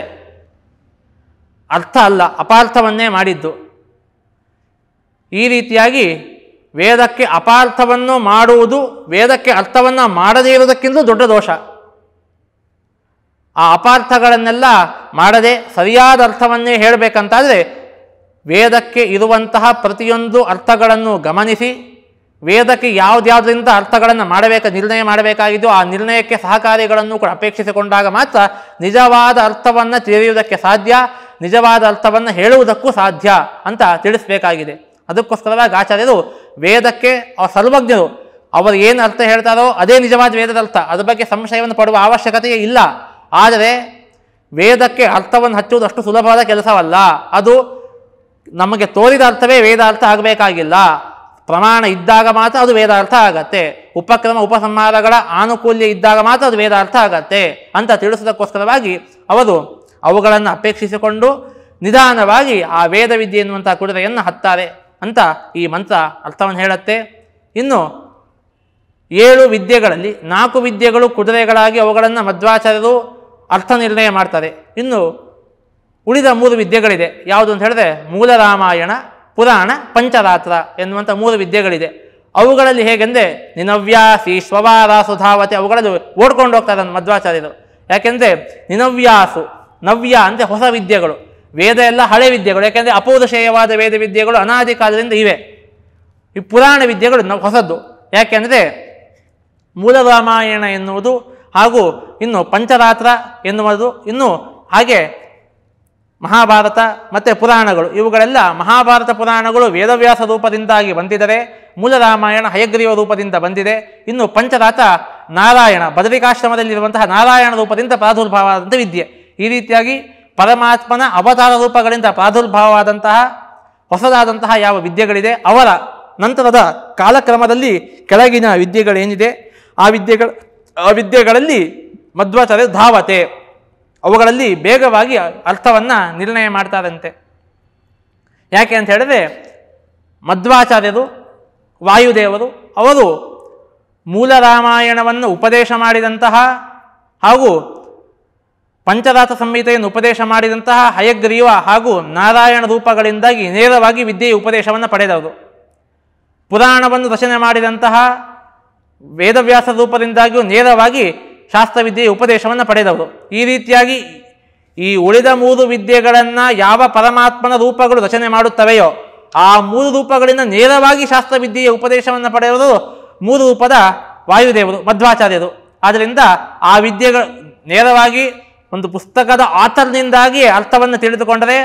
ಅರ್ಥ ಅಲ್ಲ ಅಪಾರ್ಥವನ್ನೇ ಮಾಡಿದ್ದು ಈ ರೀತಿಯಾಗಿ ವೇದಕ್ಕೆ ಅಪಾರ್ಥವನ್ನು ಮಾಡುವುದು ವೇದಕ್ಕೆ ಅರ್ಥವನ್ನು ಮಾಡದೇ ಇರುವುದಕ್ಕಿಂತ ದೊಡ್ಡ ದೋಷ ಆ ಅಪಾರ್ಥಗಳನ್ನೆಲ್ಲ ಮಾಡದೆ ಸರಿಯಾದ ಅರ್ಥವನ್ನೇ ಹೇಳಬೇಕಂತಾದರೆ ವೇದಕ್ಕೆ ಇರುವಂತಹ ಪ್ರತಿಯೊಂದು ಅರ್ಥಗಳನ್ನು ಗಮನಿಸಿ ವೇದಕ್ಕೆ ಯಾವುದ್ಯಾವುದರಿಂದ ಅರ್ಥಗಳನ್ನು ಮಾಡಬೇಕು ನಿರ್ಣಯ ಮಾಡಬೇಕಾಗಿದೆಯೋ ಆ ನಿರ್ಣಯಕ್ಕೆ ಸಹಕಾರಿಗಳನ್ನು ಕೂಡ ಅಪೇಕ್ಷಿಸಿಕೊಂಡಾಗ ಮಾತ್ರ ನಿಜವಾದ ಅರ್ಥವನ್ನು ತಿಳಿಯುವುದಕ್ಕೆ ಸಾಧ್ಯ ನಿಜವಾದ ಅರ್ಥವನ್ನು ಹೇಳುವುದಕ್ಕೂ ಸಾಧ್ಯ ಅಂತ ತಿಳಿಸಬೇಕಾಗಿದೆ ಅದಕ್ಕೋಸ್ಕರವಾಗಿ ಆಚಾರ್ಯರು ವೇದಕ್ಕೆ ಸರ್ವಜ್ಞರು ಅವರು ಏನು ಅರ್ಥ ಹೇಳ್ತಾರೋ ಅದೇ ನಿಜವಾದ ವೇದದ ಅರ್ಥ ಅದರ ಬಗ್ಗೆ ಸಂಶಯವನ್ನು ಪಡುವ ಅವಶ್ಯಕತೆಯೇ ಇಲ್ಲ ಆದರೆ ವೇದಕ್ಕೆ ಅರ್ಥವನ್ನು ಹಚ್ಚುವುದಷ್ಟು ಅಷ್ಟು ಸುಲಭವಾದ ಕೆಲಸವಲ್ಲ ಅದು ನಮಗೆ ತೋರಿದ ಅರ್ಥವೇ ವೇದಾರ್ಥ ಆಗಬೇಕಾಗಿಲ್ಲ ಪ್ರಮಾಣ ಇದ್ದಾಗ ಮಾತ್ರ ಅದು ವೇದಾರ್ಥ ಆಗತ್ತೆ ಉಪಕ್ರಮ ಉಪಸಂಹಾರಗಳ ಆನುಕೂಲ್ಯ ಇದ್ದಾಗ ಮಾತ್ರ ಅದು ವೇದಾರ್ಥ ಆಗತ್ತೆ ಅಂತ ತಿಳಿಸೋದಕ್ಕೋಸ್ಕರವಾಗಿ ಅವರು ಅವುಗಳನ್ನು ಅಪೇಕ್ಷಿಸಿಕೊಂಡು ನಿಧಾನವಾಗಿ ಆ ವಿದ್ಯೆ ಎನ್ನುವಂಥ ಕುದುರೆಯನ್ನು ಹತ್ತಾರೆ ಅಂತ ಈ ಮಂತ್ರ ಅರ್ಥವನ್ನು ಹೇಳುತ್ತೆ ಇನ್ನು ಏಳು ವಿದ್ಯೆಗಳಲ್ಲಿ ನಾಲ್ಕು ವಿದ್ಯೆಗಳು ಕುದುರೆಗಳಾಗಿ ಅವುಗಳನ್ನು ಮಧ್ವಾಚಾರ್ಯರು ಅರ್ಥ ನಿರ್ಣಯ ಮಾಡ್ತಾರೆ ಇನ್ನು ಉಳಿದ ಮೂರು ವಿದ್ಯೆಗಳಿದೆ ಯಾವುದು ಅಂತ ಹೇಳಿದ್ರೆ ಮೂಲ ರಾಮಾಯಣ ಪುರಾಣ ಪಂಚರಾತ್ರ ಎನ್ನುವಂಥ ಮೂರು ವಿದ್ಯೆಗಳಿದೆ ಅವುಗಳಲ್ಲಿ ಹೇಗೆಂದರೆ ನಿನವ್ಯಾಸಿ ಸ್ವವಾರಾಸು ಸುಧಾವತಿ ಅವುಗಳಲ್ಲಿ ಓಡ್ಕೊಂಡು ಹೋಗ್ತಾರೆ ಮಧ್ವಾಚಾರ್ಯರು ಯಾಕೆಂದರೆ ನಿನವ್ಯಾಸು ನವ್ಯ ಅಂದರೆ ಹೊಸ ವಿದ್ಯೆಗಳು ವೇದ ಎಲ್ಲ ಹಳೆ ವಿದ್ಯೆಗಳು ಯಾಕೆಂದರೆ ಅಪೌರುಷೇಯವಾದ ವೇದ ವಿದ್ಯೆಗಳು ಅನಾದಿ ಕಾಲದಿಂದ ಇವೆ ಈ ಪುರಾಣ ವಿದ್ಯೆಗಳು ನಾವು ಹೊಸದ್ದು ಯಾಕೆಂದರೆ ಮೂಲ ರಾಮಾಯಣ ಎನ್ನುವುದು ಹಾಗೂ ಇನ್ನು ಪಂಚರಾತ್ರ ಎನ್ನುವುದು ಇನ್ನು ಹಾಗೆ ಮಹಾಭಾರತ ಮತ್ತು ಪುರಾಣಗಳು ಇವುಗಳೆಲ್ಲ ಮಹಾಭಾರತ ಪುರಾಣಗಳು ವೇದವ್ಯಾಸ ರೂಪದಿಂದಾಗಿ ಬಂದಿದರೆ ಮೂಲ ರಾಮಾಯಣ ಹಯಗ್ರೀವ ರೂಪದಿಂದ ಬಂದಿದೆ ಇನ್ನು ಪಂಚರಾತ ನಾರಾಯಣ ಬದರಿಕಾಶ್ರಮದಲ್ಲಿರುವಂತಹ ನಾರಾಯಣ ರೂಪದಿಂದ ಪ್ರಾದುರ್ಭಾವವಾದಂಥ ವಿದ್ಯೆ ಈ ರೀತಿಯಾಗಿ ಪರಮಾತ್ಮನ ಅವತಾರ ರೂಪಗಳಿಂದ ಪ್ರಾದುರ್ಭಾವವಾದಂತಹ ಹೊಸದಾದಂತಹ ಯಾವ ವಿದ್ಯೆಗಳಿದೆ ಅವರ ನಂತರದ ಕಾಲಕ್ರಮದಲ್ಲಿ ಕೆಳಗಿನ ವಿದ್ಯೆಗಳೇನಿದೆ ಆ ವಿದ್ಯೆಗಳ ಆ ವಿದ್ಯೆಗಳಲ್ಲಿ ಮಧ್ವಾಚಾರ್ಯ ಧಾವತೆ ಅವುಗಳಲ್ಲಿ ಬೇಗವಾಗಿ ಅರ್ಥವನ್ನು ನಿರ್ಣಯ ಮಾಡ್ತಾರಂತೆ ಯಾಕೆ ಅಂತ ಹೇಳಿದ್ರೆ ಮಧ್ವಾಚಾರ್ಯರು ವಾಯುದೇವರು ಅವರು ಮೂಲ ರಾಮಾಯಣವನ್ನು ಉಪದೇಶ ಮಾಡಿದಂತಹ ಹಾಗೂ ಪಂಚರಾತ ಸಂಹಿತೆಯನ್ನು ಉಪದೇಶ ಮಾಡಿದಂತಹ ಹಯಗ್ರೀವ ಹಾಗೂ ನಾರಾಯಣ ರೂಪಗಳಿಂದಾಗಿ ನೇರವಾಗಿ ವಿದ್ಯೆಯ ಉಪದೇಶವನ್ನು ಪಡೆದವರು ಪುರಾಣವನ್ನು ರಚನೆ ಮಾಡಿದಂತಹ ವೇದವ್ಯಾಸ ರೂಪದಿಂದಾಗಿಯೂ ನೇರವಾಗಿ ಶಾಸ್ತ್ರವಿದ್ಯೆಯ ಉಪದೇಶವನ್ನು ಪಡೆದವರು ಈ ರೀತಿಯಾಗಿ ಈ ಉಳಿದ ಮೂರು ವಿದ್ಯೆಗಳನ್ನು ಯಾವ ಪರಮಾತ್ಮನ ರೂಪಗಳು ರಚನೆ ಮಾಡುತ್ತವೆಯೋ ಆ ಮೂರು ರೂಪಗಳಿಂದ ನೇರವಾಗಿ ಶಾಸ್ತ್ರವಿದ್ಯೆಯ ಉಪದೇಶವನ್ನು ಪಡೆಯುವುದು ಮೂರು ರೂಪದ ವಾಯುದೇವರು ಮಧ್ವಾಚಾರ್ಯರು ಆದ್ದರಿಂದ ಆ ವಿದ್ಯೆಗಳು ನೇರವಾಗಿ ಒಂದು ಪುಸ್ತಕದ ಆಥರ್ನಿಂದಾಗಿ ಅರ್ಥವನ್ನು ತಿಳಿದುಕೊಂಡರೆ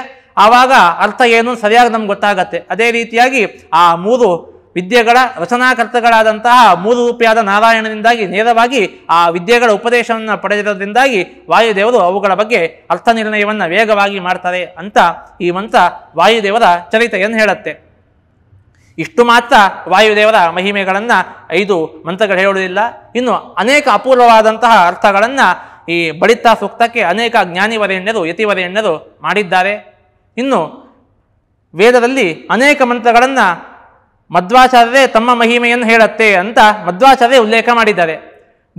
ಆವಾಗ ಅರ್ಥ ಏನು ಸರಿಯಾಗಿ ನಮ್ಗೆ ಗೊತ್ತಾಗತ್ತೆ ಅದೇ ರೀತಿಯಾಗಿ ಆ ಮೂರು ವಿದ್ಯೆಗಳ ರಚನಾಕರ್ತಗಳಾದಂತಹ ರೂಪಿಯಾದ ನಾರಾಯಣನಿಂದಾಗಿ ನೇರವಾಗಿ ಆ ವಿದ್ಯೆಗಳ ಉಪದೇಶವನ್ನು ಪಡೆದಿರೋದ್ರಿಂದಾಗಿ ವಾಯುದೇವರು ಅವುಗಳ ಬಗ್ಗೆ ಅರ್ಥ ನಿರ್ಣಯವನ್ನು ವೇಗವಾಗಿ ಮಾಡ್ತಾರೆ ಅಂತ ಈ ಮಂತ್ರ ವಾಯುದೇವರ ಚರಿತೆಯನ್ನು ಹೇಳುತ್ತೆ ಇಷ್ಟು ಮಾತ್ರ ವಾಯುದೇವರ ಮಹಿಮೆಗಳನ್ನು ಐದು ಮಂತ್ರಗಳು ಹೇಳುವುದಿಲ್ಲ ಇನ್ನು ಅನೇಕ ಅಪೂರ್ವವಾದಂತಹ ಅರ್ಥಗಳನ್ನು ಈ ಬಳಿತ ಸೂಕ್ತಕ್ಕೆ ಅನೇಕ ಜ್ಞಾನಿವರೆಣ್ಯರು ಯತಿವರೆಣ್ಯರು ಮಾಡಿದ್ದಾರೆ ಇನ್ನು ವೇದದಲ್ಲಿ ಅನೇಕ ಮಂತ್ರಗಳನ್ನು ಮಧ್ವಾಚಾರ್ಯರೇ ತಮ್ಮ ಮಹಿಮೆಯನ್ನು ಹೇಳತ್ತೆ ಅಂತ ಮಧ್ವಾಚಾರ್ಯ ಉಲ್ಲೇಖ ಮಾಡಿದ್ದಾರೆ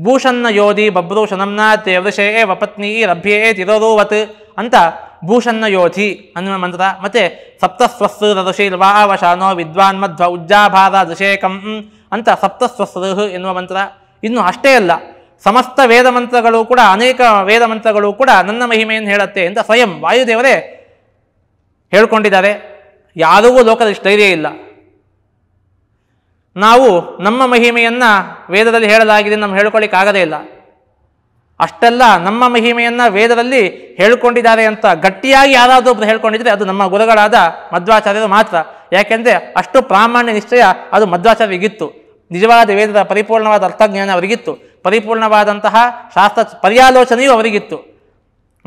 ಭೂಷಣ್ಣ ಯೋಧಿ ಬಬ್ರು ಶನಂನ ತೇವೃಷೇ ವಪತ್ನಿ ರಭ್ಯೇ ತಿರೋರುವತ್ ಅಂತ ಭೂಷಣ್ಣ ಯೋಧಿ ಅನ್ನುವ ಮಂತ್ರ ಮತ್ತೆ ಸಪ್ತಸ್ವಸ್ಸು ರಋಷಿಲ್ವಾ ವಶಾನೋ ವಿದ್ವಾನ್ ಮಧ್ವ ಉಜ್ಜಾಭಾರ ಋಷೇಕಂ ಅಂತ ಸಪ್ತಸ್ವಸ್ರುಹ್ ಎನ್ನುವ ಮಂತ್ರ ಇನ್ನು ಅಷ್ಟೇ ಅಲ್ಲ ಸಮಸ್ತ ವೇದ ಮಂತ್ರಗಳು ಕೂಡ ಅನೇಕ ವೇದ ಮಂತ್ರಗಳು ಕೂಡ ನನ್ನ ಮಹಿಮೆಯನ್ನು ಹೇಳುತ್ತೆ ಅಂತ ಸ್ವಯಂ ವಾಯುದೇವರೇ ಹೇಳ್ಕೊಂಡಿದ್ದಾರೆ ಯಾರಿಗೂ ಲೋಕದ ಸ್ಥೈರ್ಯ ಇಲ್ಲ ನಾವು ನಮ್ಮ ಮಹಿಮೆಯನ್ನು ವೇದದಲ್ಲಿ ಹೇಳಲಾಗಿದೆ ನಮ್ಮ ಹೇಳ್ಕೊಳ್ಳಿಕ್ಕಾಗದೇ ಇಲ್ಲ ಅಷ್ಟೆಲ್ಲ ನಮ್ಮ ಮಹಿಮೆಯನ್ನು ವೇದದಲ್ಲಿ ಹೇಳ್ಕೊಂಡಿದ್ದಾರೆ ಅಂತ ಗಟ್ಟಿಯಾಗಿ ಯಾರಾದರೂ ಒಬ್ಬರು ಹೇಳ್ಕೊಂಡಿದ್ರೆ ಅದು ನಮ್ಮ ಗುರುಗಳಾದ ಮಧ್ವಾಚಾರ್ಯರು ಮಾತ್ರ ಯಾಕೆಂದರೆ ಅಷ್ಟು ಪ್ರಾಮಾಣ್ಯ ನಿಶ್ಚಯ ಅದು ಮಧ್ವಾಚಾರ್ಯರಿಗಿತ್ತು ನಿಜವಾದ ವೇದದ ಪರಿಪೂರ್ಣವಾದ ಅರ್ಥಜ್ಞಾನ ಅವರಿಗಿತ್ತು ಪರಿಪೂರ್ಣವಾದಂತಹ ಶಾಸ್ತ್ರ ಪರ್ಯಾಲೋಚನೆಯೂ ಅವರಿಗಿತ್ತು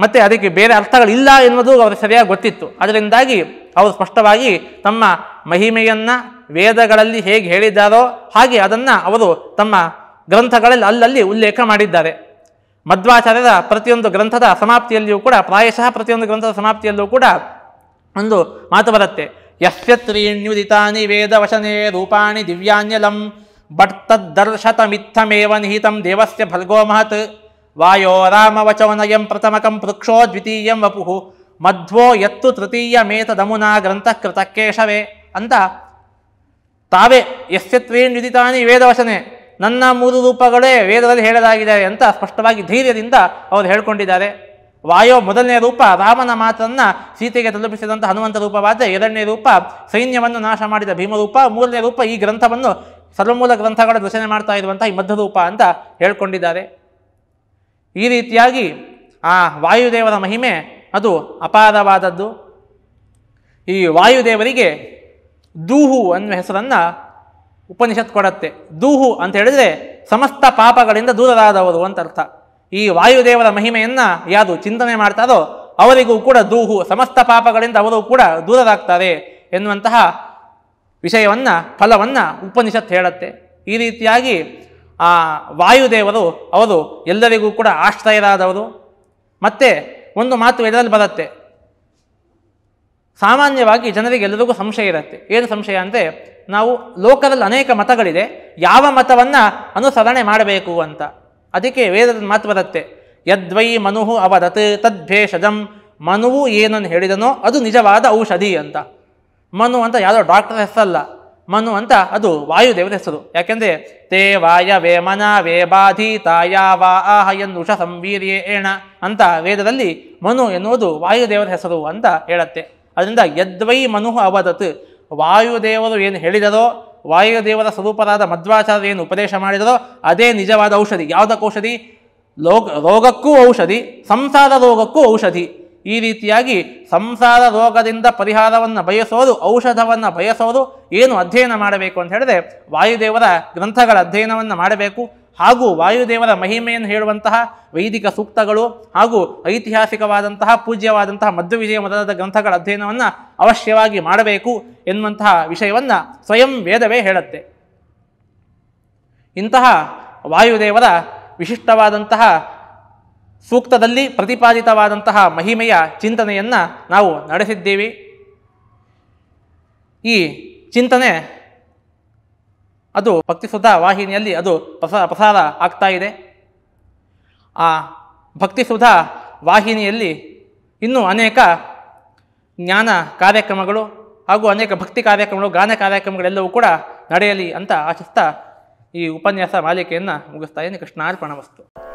ಮತ್ತು ಅದಕ್ಕೆ ಬೇರೆ ಅರ್ಥಗಳಿಲ್ಲ ಎನ್ನುವುದು ಅವರು ಸರಿಯಾಗಿ ಗೊತ್ತಿತ್ತು ಅದರಿಂದಾಗಿ ಅವರು ಸ್ಪಷ್ಟವಾಗಿ ತಮ್ಮ ಮಹಿಮೆಯನ್ನು ವೇದಗಳಲ್ಲಿ ಹೇಗೆ ಹೇಳಿದ್ದಾರೋ ಹಾಗೆ ಅದನ್ನು ಅವರು ತಮ್ಮ ಗ್ರಂಥಗಳಲ್ಲಿ ಅಲ್ಲಲ್ಲಿ ಉಲ್ಲೇಖ ಮಾಡಿದ್ದಾರೆ ಮಧ್ವಾಚಾರ್ಯರ ಪ್ರತಿಯೊಂದು ಗ್ರಂಥದ ಸಮಾಪ್ತಿಯಲ್ಲಿಯೂ ಕೂಡ ಪ್ರಾಯಶಃ ಪ್ರತಿಯೊಂದು ಗ್ರಂಥದ ಸಮಾಪ್ತಿಯಲ್ಲೂ ಕೂಡ ಒಂದು ಮಾತು ಬರುತ್ತೆ ಯಸ್ಯ ತ್ರೀಣ್ಯುದಿತಾನಿ ವೇದ ವಶನೇ ರೂಪಾಣಿ ದಿವ್ಯಾನ್ಯಲಂ ತದ್ದರ್ಶತ ಮಿಥಮೇವ ನಿಹಿತಂ ದೇವಸ್ಯ ಭರ್ಗೋ ಮಹತ್ ವಾಯೋ ರಾಮವಚವನಯಂ ಪ್ರಥಮಕಂ ಪೃಕ್ಷೋ ದ್ವಿತೀಯಂ ವಪುಹು ಮಧ್ವೋ ಎತ್ತು ತೃತೀಯ ಮೇತದಮುನಾ ಗ್ರಂಥಕೃತ ಕೇಶವೇ ಅಂತ ತಾವೇ ಯಸ್ಯತ್ವೇನ್ ಯುದಿತಾನಿ ವೇದವಚನೆ ನನ್ನ ಮೂರು ರೂಪಗಳೇ ವೇದದಲ್ಲಿ ಹೇಳಲಾಗಿದೆ ಅಂತ ಸ್ಪಷ್ಟವಾಗಿ ಧೈರ್ಯದಿಂದ ಅವರು ಹೇಳಿಕೊಂಡಿದ್ದಾರೆ ವಾಯೋ ಮೊದಲನೇ ರೂಪ ರಾಮನ ಮಾತನ್ನು ಸೀತೆಗೆ ತಲುಪಿಸಿದಂಥ ಹನುಮಂತ ರೂಪವಾದ ಎರಡನೇ ರೂಪ ಸೈನ್ಯವನ್ನು ನಾಶ ಮಾಡಿದ ಭೀಮರೂಪ ಮೂರನೇ ರೂಪ ಈ ಗ್ರಂಥವನ್ನು ಸರ್ವಮೂಲ ಗ್ರಂಥಗಳ ರಚನೆ ಮಾಡ್ತಾ ಇರುವಂಥ ಈ ಮಧ್ಯರೂಪ ಅಂತ ಹೇಳ್ಕೊಂಡಿದ್ದಾರೆ ಈ ರೀತಿಯಾಗಿ ಆ ವಾಯುದೇವರ ಮಹಿಮೆ ಅದು ಅಪಾರವಾದದ್ದು ಈ ವಾಯುದೇವರಿಗೆ ದೂಹು ಅನ್ನುವ ಹೆಸರನ್ನು ಉಪನಿಷತ್ ಕೊಡತ್ತೆ ದೂಹು ಅಂತ ಹೇಳಿದರೆ ಸಮಸ್ತ ಪಾಪಗಳಿಂದ ದೂರರಾದವರು ಅಂತ ಅರ್ಥ ಈ ವಾಯುದೇವರ ಮಹಿಮೆಯನ್ನು ಯಾವುದು ಚಿಂತನೆ ಮಾಡ್ತಾರೋ ಅವರಿಗೂ ಕೂಡ ದೂಹು ಸಮಸ್ತ ಪಾಪಗಳಿಂದ ಅವರು ಕೂಡ ದೂರರಾಗ್ತಾರೆ ಎನ್ನುವಂತಹ ವಿಷಯವನ್ನು ಫಲವನ್ನು ಉಪನಿಷತ್ ಹೇಳುತ್ತೆ ಈ ರೀತಿಯಾಗಿ ಆ ವಾಯುದೇವರು ಅವರು ಎಲ್ಲರಿಗೂ ಕೂಡ ಆಶ್ರಯರಾದವರು ಮತ್ತೆ ಒಂದು ಮಾತು ಇದರಲ್ಲಿ ಬರುತ್ತೆ ಸಾಮಾನ್ಯವಾಗಿ ಜನರಿಗೆ ಎಲ್ಲರಿಗೂ ಸಂಶಯ ಇರುತ್ತೆ ಏನು ಸಂಶಯ ಅಂದರೆ ನಾವು ಲೋಕದಲ್ಲಿ ಅನೇಕ ಮತಗಳಿದೆ ಯಾವ ಮತವನ್ನು ಅನುಸರಣೆ ಮಾಡಬೇಕು ಅಂತ ಅದಕ್ಕೆ ವೇದದ ಮಾತು ಬರುತ್ತೆ ಯದ್ವೈ ಮನುಹು ಅವರತ್ ತದ್ಭೇಷಜಂ ಮನುವು ಏನನ್ನು ಹೇಳಿದನೋ ಅದು ನಿಜವಾದ ಔಷಧಿ ಅಂತ ಮನು ಅಂತ ಯಾವುದೋ ಡಾಕ್ಟರ್ ಹೆಸರಲ್ಲ ಮನು ಅಂತ ಅದು ವಾಯುದೇವರ ಹೆಸರು ಯಾಕೆಂದರೆ ತೇ ವಾಯ ವೇಮನ ವೇಬಾಧಿ ತಾಯ ವಾ ಆಹಯನ್ನುಷ ಏಣ ಅಂತ ವೇದದಲ್ಲಿ ಮನು ಎನ್ನುವುದು ವಾಯುದೇವರ ಹೆಸರು ಅಂತ ಹೇಳತ್ತೆ ಅದರಿಂದ ಯದ್ವೈ ಮನೋಹ ಅವದತ್ ವಾಯುದೇವರು ಏನು ಹೇಳಿದರೋ ವಾಯುದೇವರ ಸ್ವರೂಪರಾದ ಮಧ್ವಾಚಾರ್ಯ ಏನು ಉಪದೇಶ ಮಾಡಿದರೋ ಅದೇ ನಿಜವಾದ ಔಷಧಿ ಯಾವುದಕ್ಕೂ ಔಷಧಿ ಲೋಕ ರೋಗಕ್ಕೂ ಔಷಧಿ ಸಂಸಾರ ರೋಗಕ್ಕೂ ಔಷಧಿ ಈ ರೀತಿಯಾಗಿ ಸಂಸಾರ ರೋಗದಿಂದ ಪರಿಹಾರವನ್ನು ಬಯಸೋದು ಔಷಧವನ್ನು ಬಯಸೋದು ಏನು ಅಧ್ಯಯನ ಮಾಡಬೇಕು ಅಂತ ಹೇಳಿದ್ರೆ ವಾಯುದೇವರ ಗ್ರಂಥಗಳ ಅಧ್ಯಯನವನ್ನು ಮಾಡಬೇಕು ಹಾಗೂ ವಾಯುದೇವರ ಮಹಿಮೆಯನ್ನು ಹೇಳುವಂತಹ ವೈದಿಕ ಸೂಕ್ತಗಳು ಹಾಗೂ ಐತಿಹಾಸಿಕವಾದಂತಹ ಪೂಜ್ಯವಾದಂತಹ ವಿಜಯ ಮೊದಲಾದ ಗ್ರಂಥಗಳ ಅಧ್ಯಯನವನ್ನು ಅವಶ್ಯವಾಗಿ ಮಾಡಬೇಕು ಎನ್ನುವಂತಹ ವಿಷಯವನ್ನು ಸ್ವಯಂ ವೇದವೇ ಹೇಳುತ್ತೆ ಇಂತಹ ವಾಯುದೇವರ ವಿಶಿಷ್ಟವಾದಂತಹ ಸೂಕ್ತದಲ್ಲಿ ಪ್ರತಿಪಾದಿತವಾದಂತಹ ಮಹಿಮೆಯ ಚಿಂತನೆಯನ್ನು ನಾವು ನಡೆಸಿದ್ದೀವಿ ಈ ಚಿಂತನೆ ಅದು ಭಕ್ತಿ ಸುಧಾ ವಾಹಿನಿಯಲ್ಲಿ ಅದು ಪ್ರಸ ಪ್ರಸಾರ ಆಗ್ತಾ ಇದೆ ಆ ಭಕ್ತಿ ಸುಧಾ ವಾಹಿನಿಯಲ್ಲಿ ಇನ್ನೂ ಅನೇಕ ಜ್ಞಾನ ಕಾರ್ಯಕ್ರಮಗಳು ಹಾಗೂ ಅನೇಕ ಭಕ್ತಿ ಕಾರ್ಯಕ್ರಮಗಳು ಗಾನ ಕಾರ್ಯಕ್ರಮಗಳೆಲ್ಲವೂ ಕೂಡ ನಡೆಯಲಿ ಅಂತ ಆಶಿಸ್ತಾ ಈ ಉಪನ್ಯಾಸ ಮಾಲಿಕೆಯನ್ನು ಮುಗಿಸ್ತಾ ಇದ್ದೀನಿ ಕೃಷ್ಣಾರ್ಪಣ ವಸ್ತು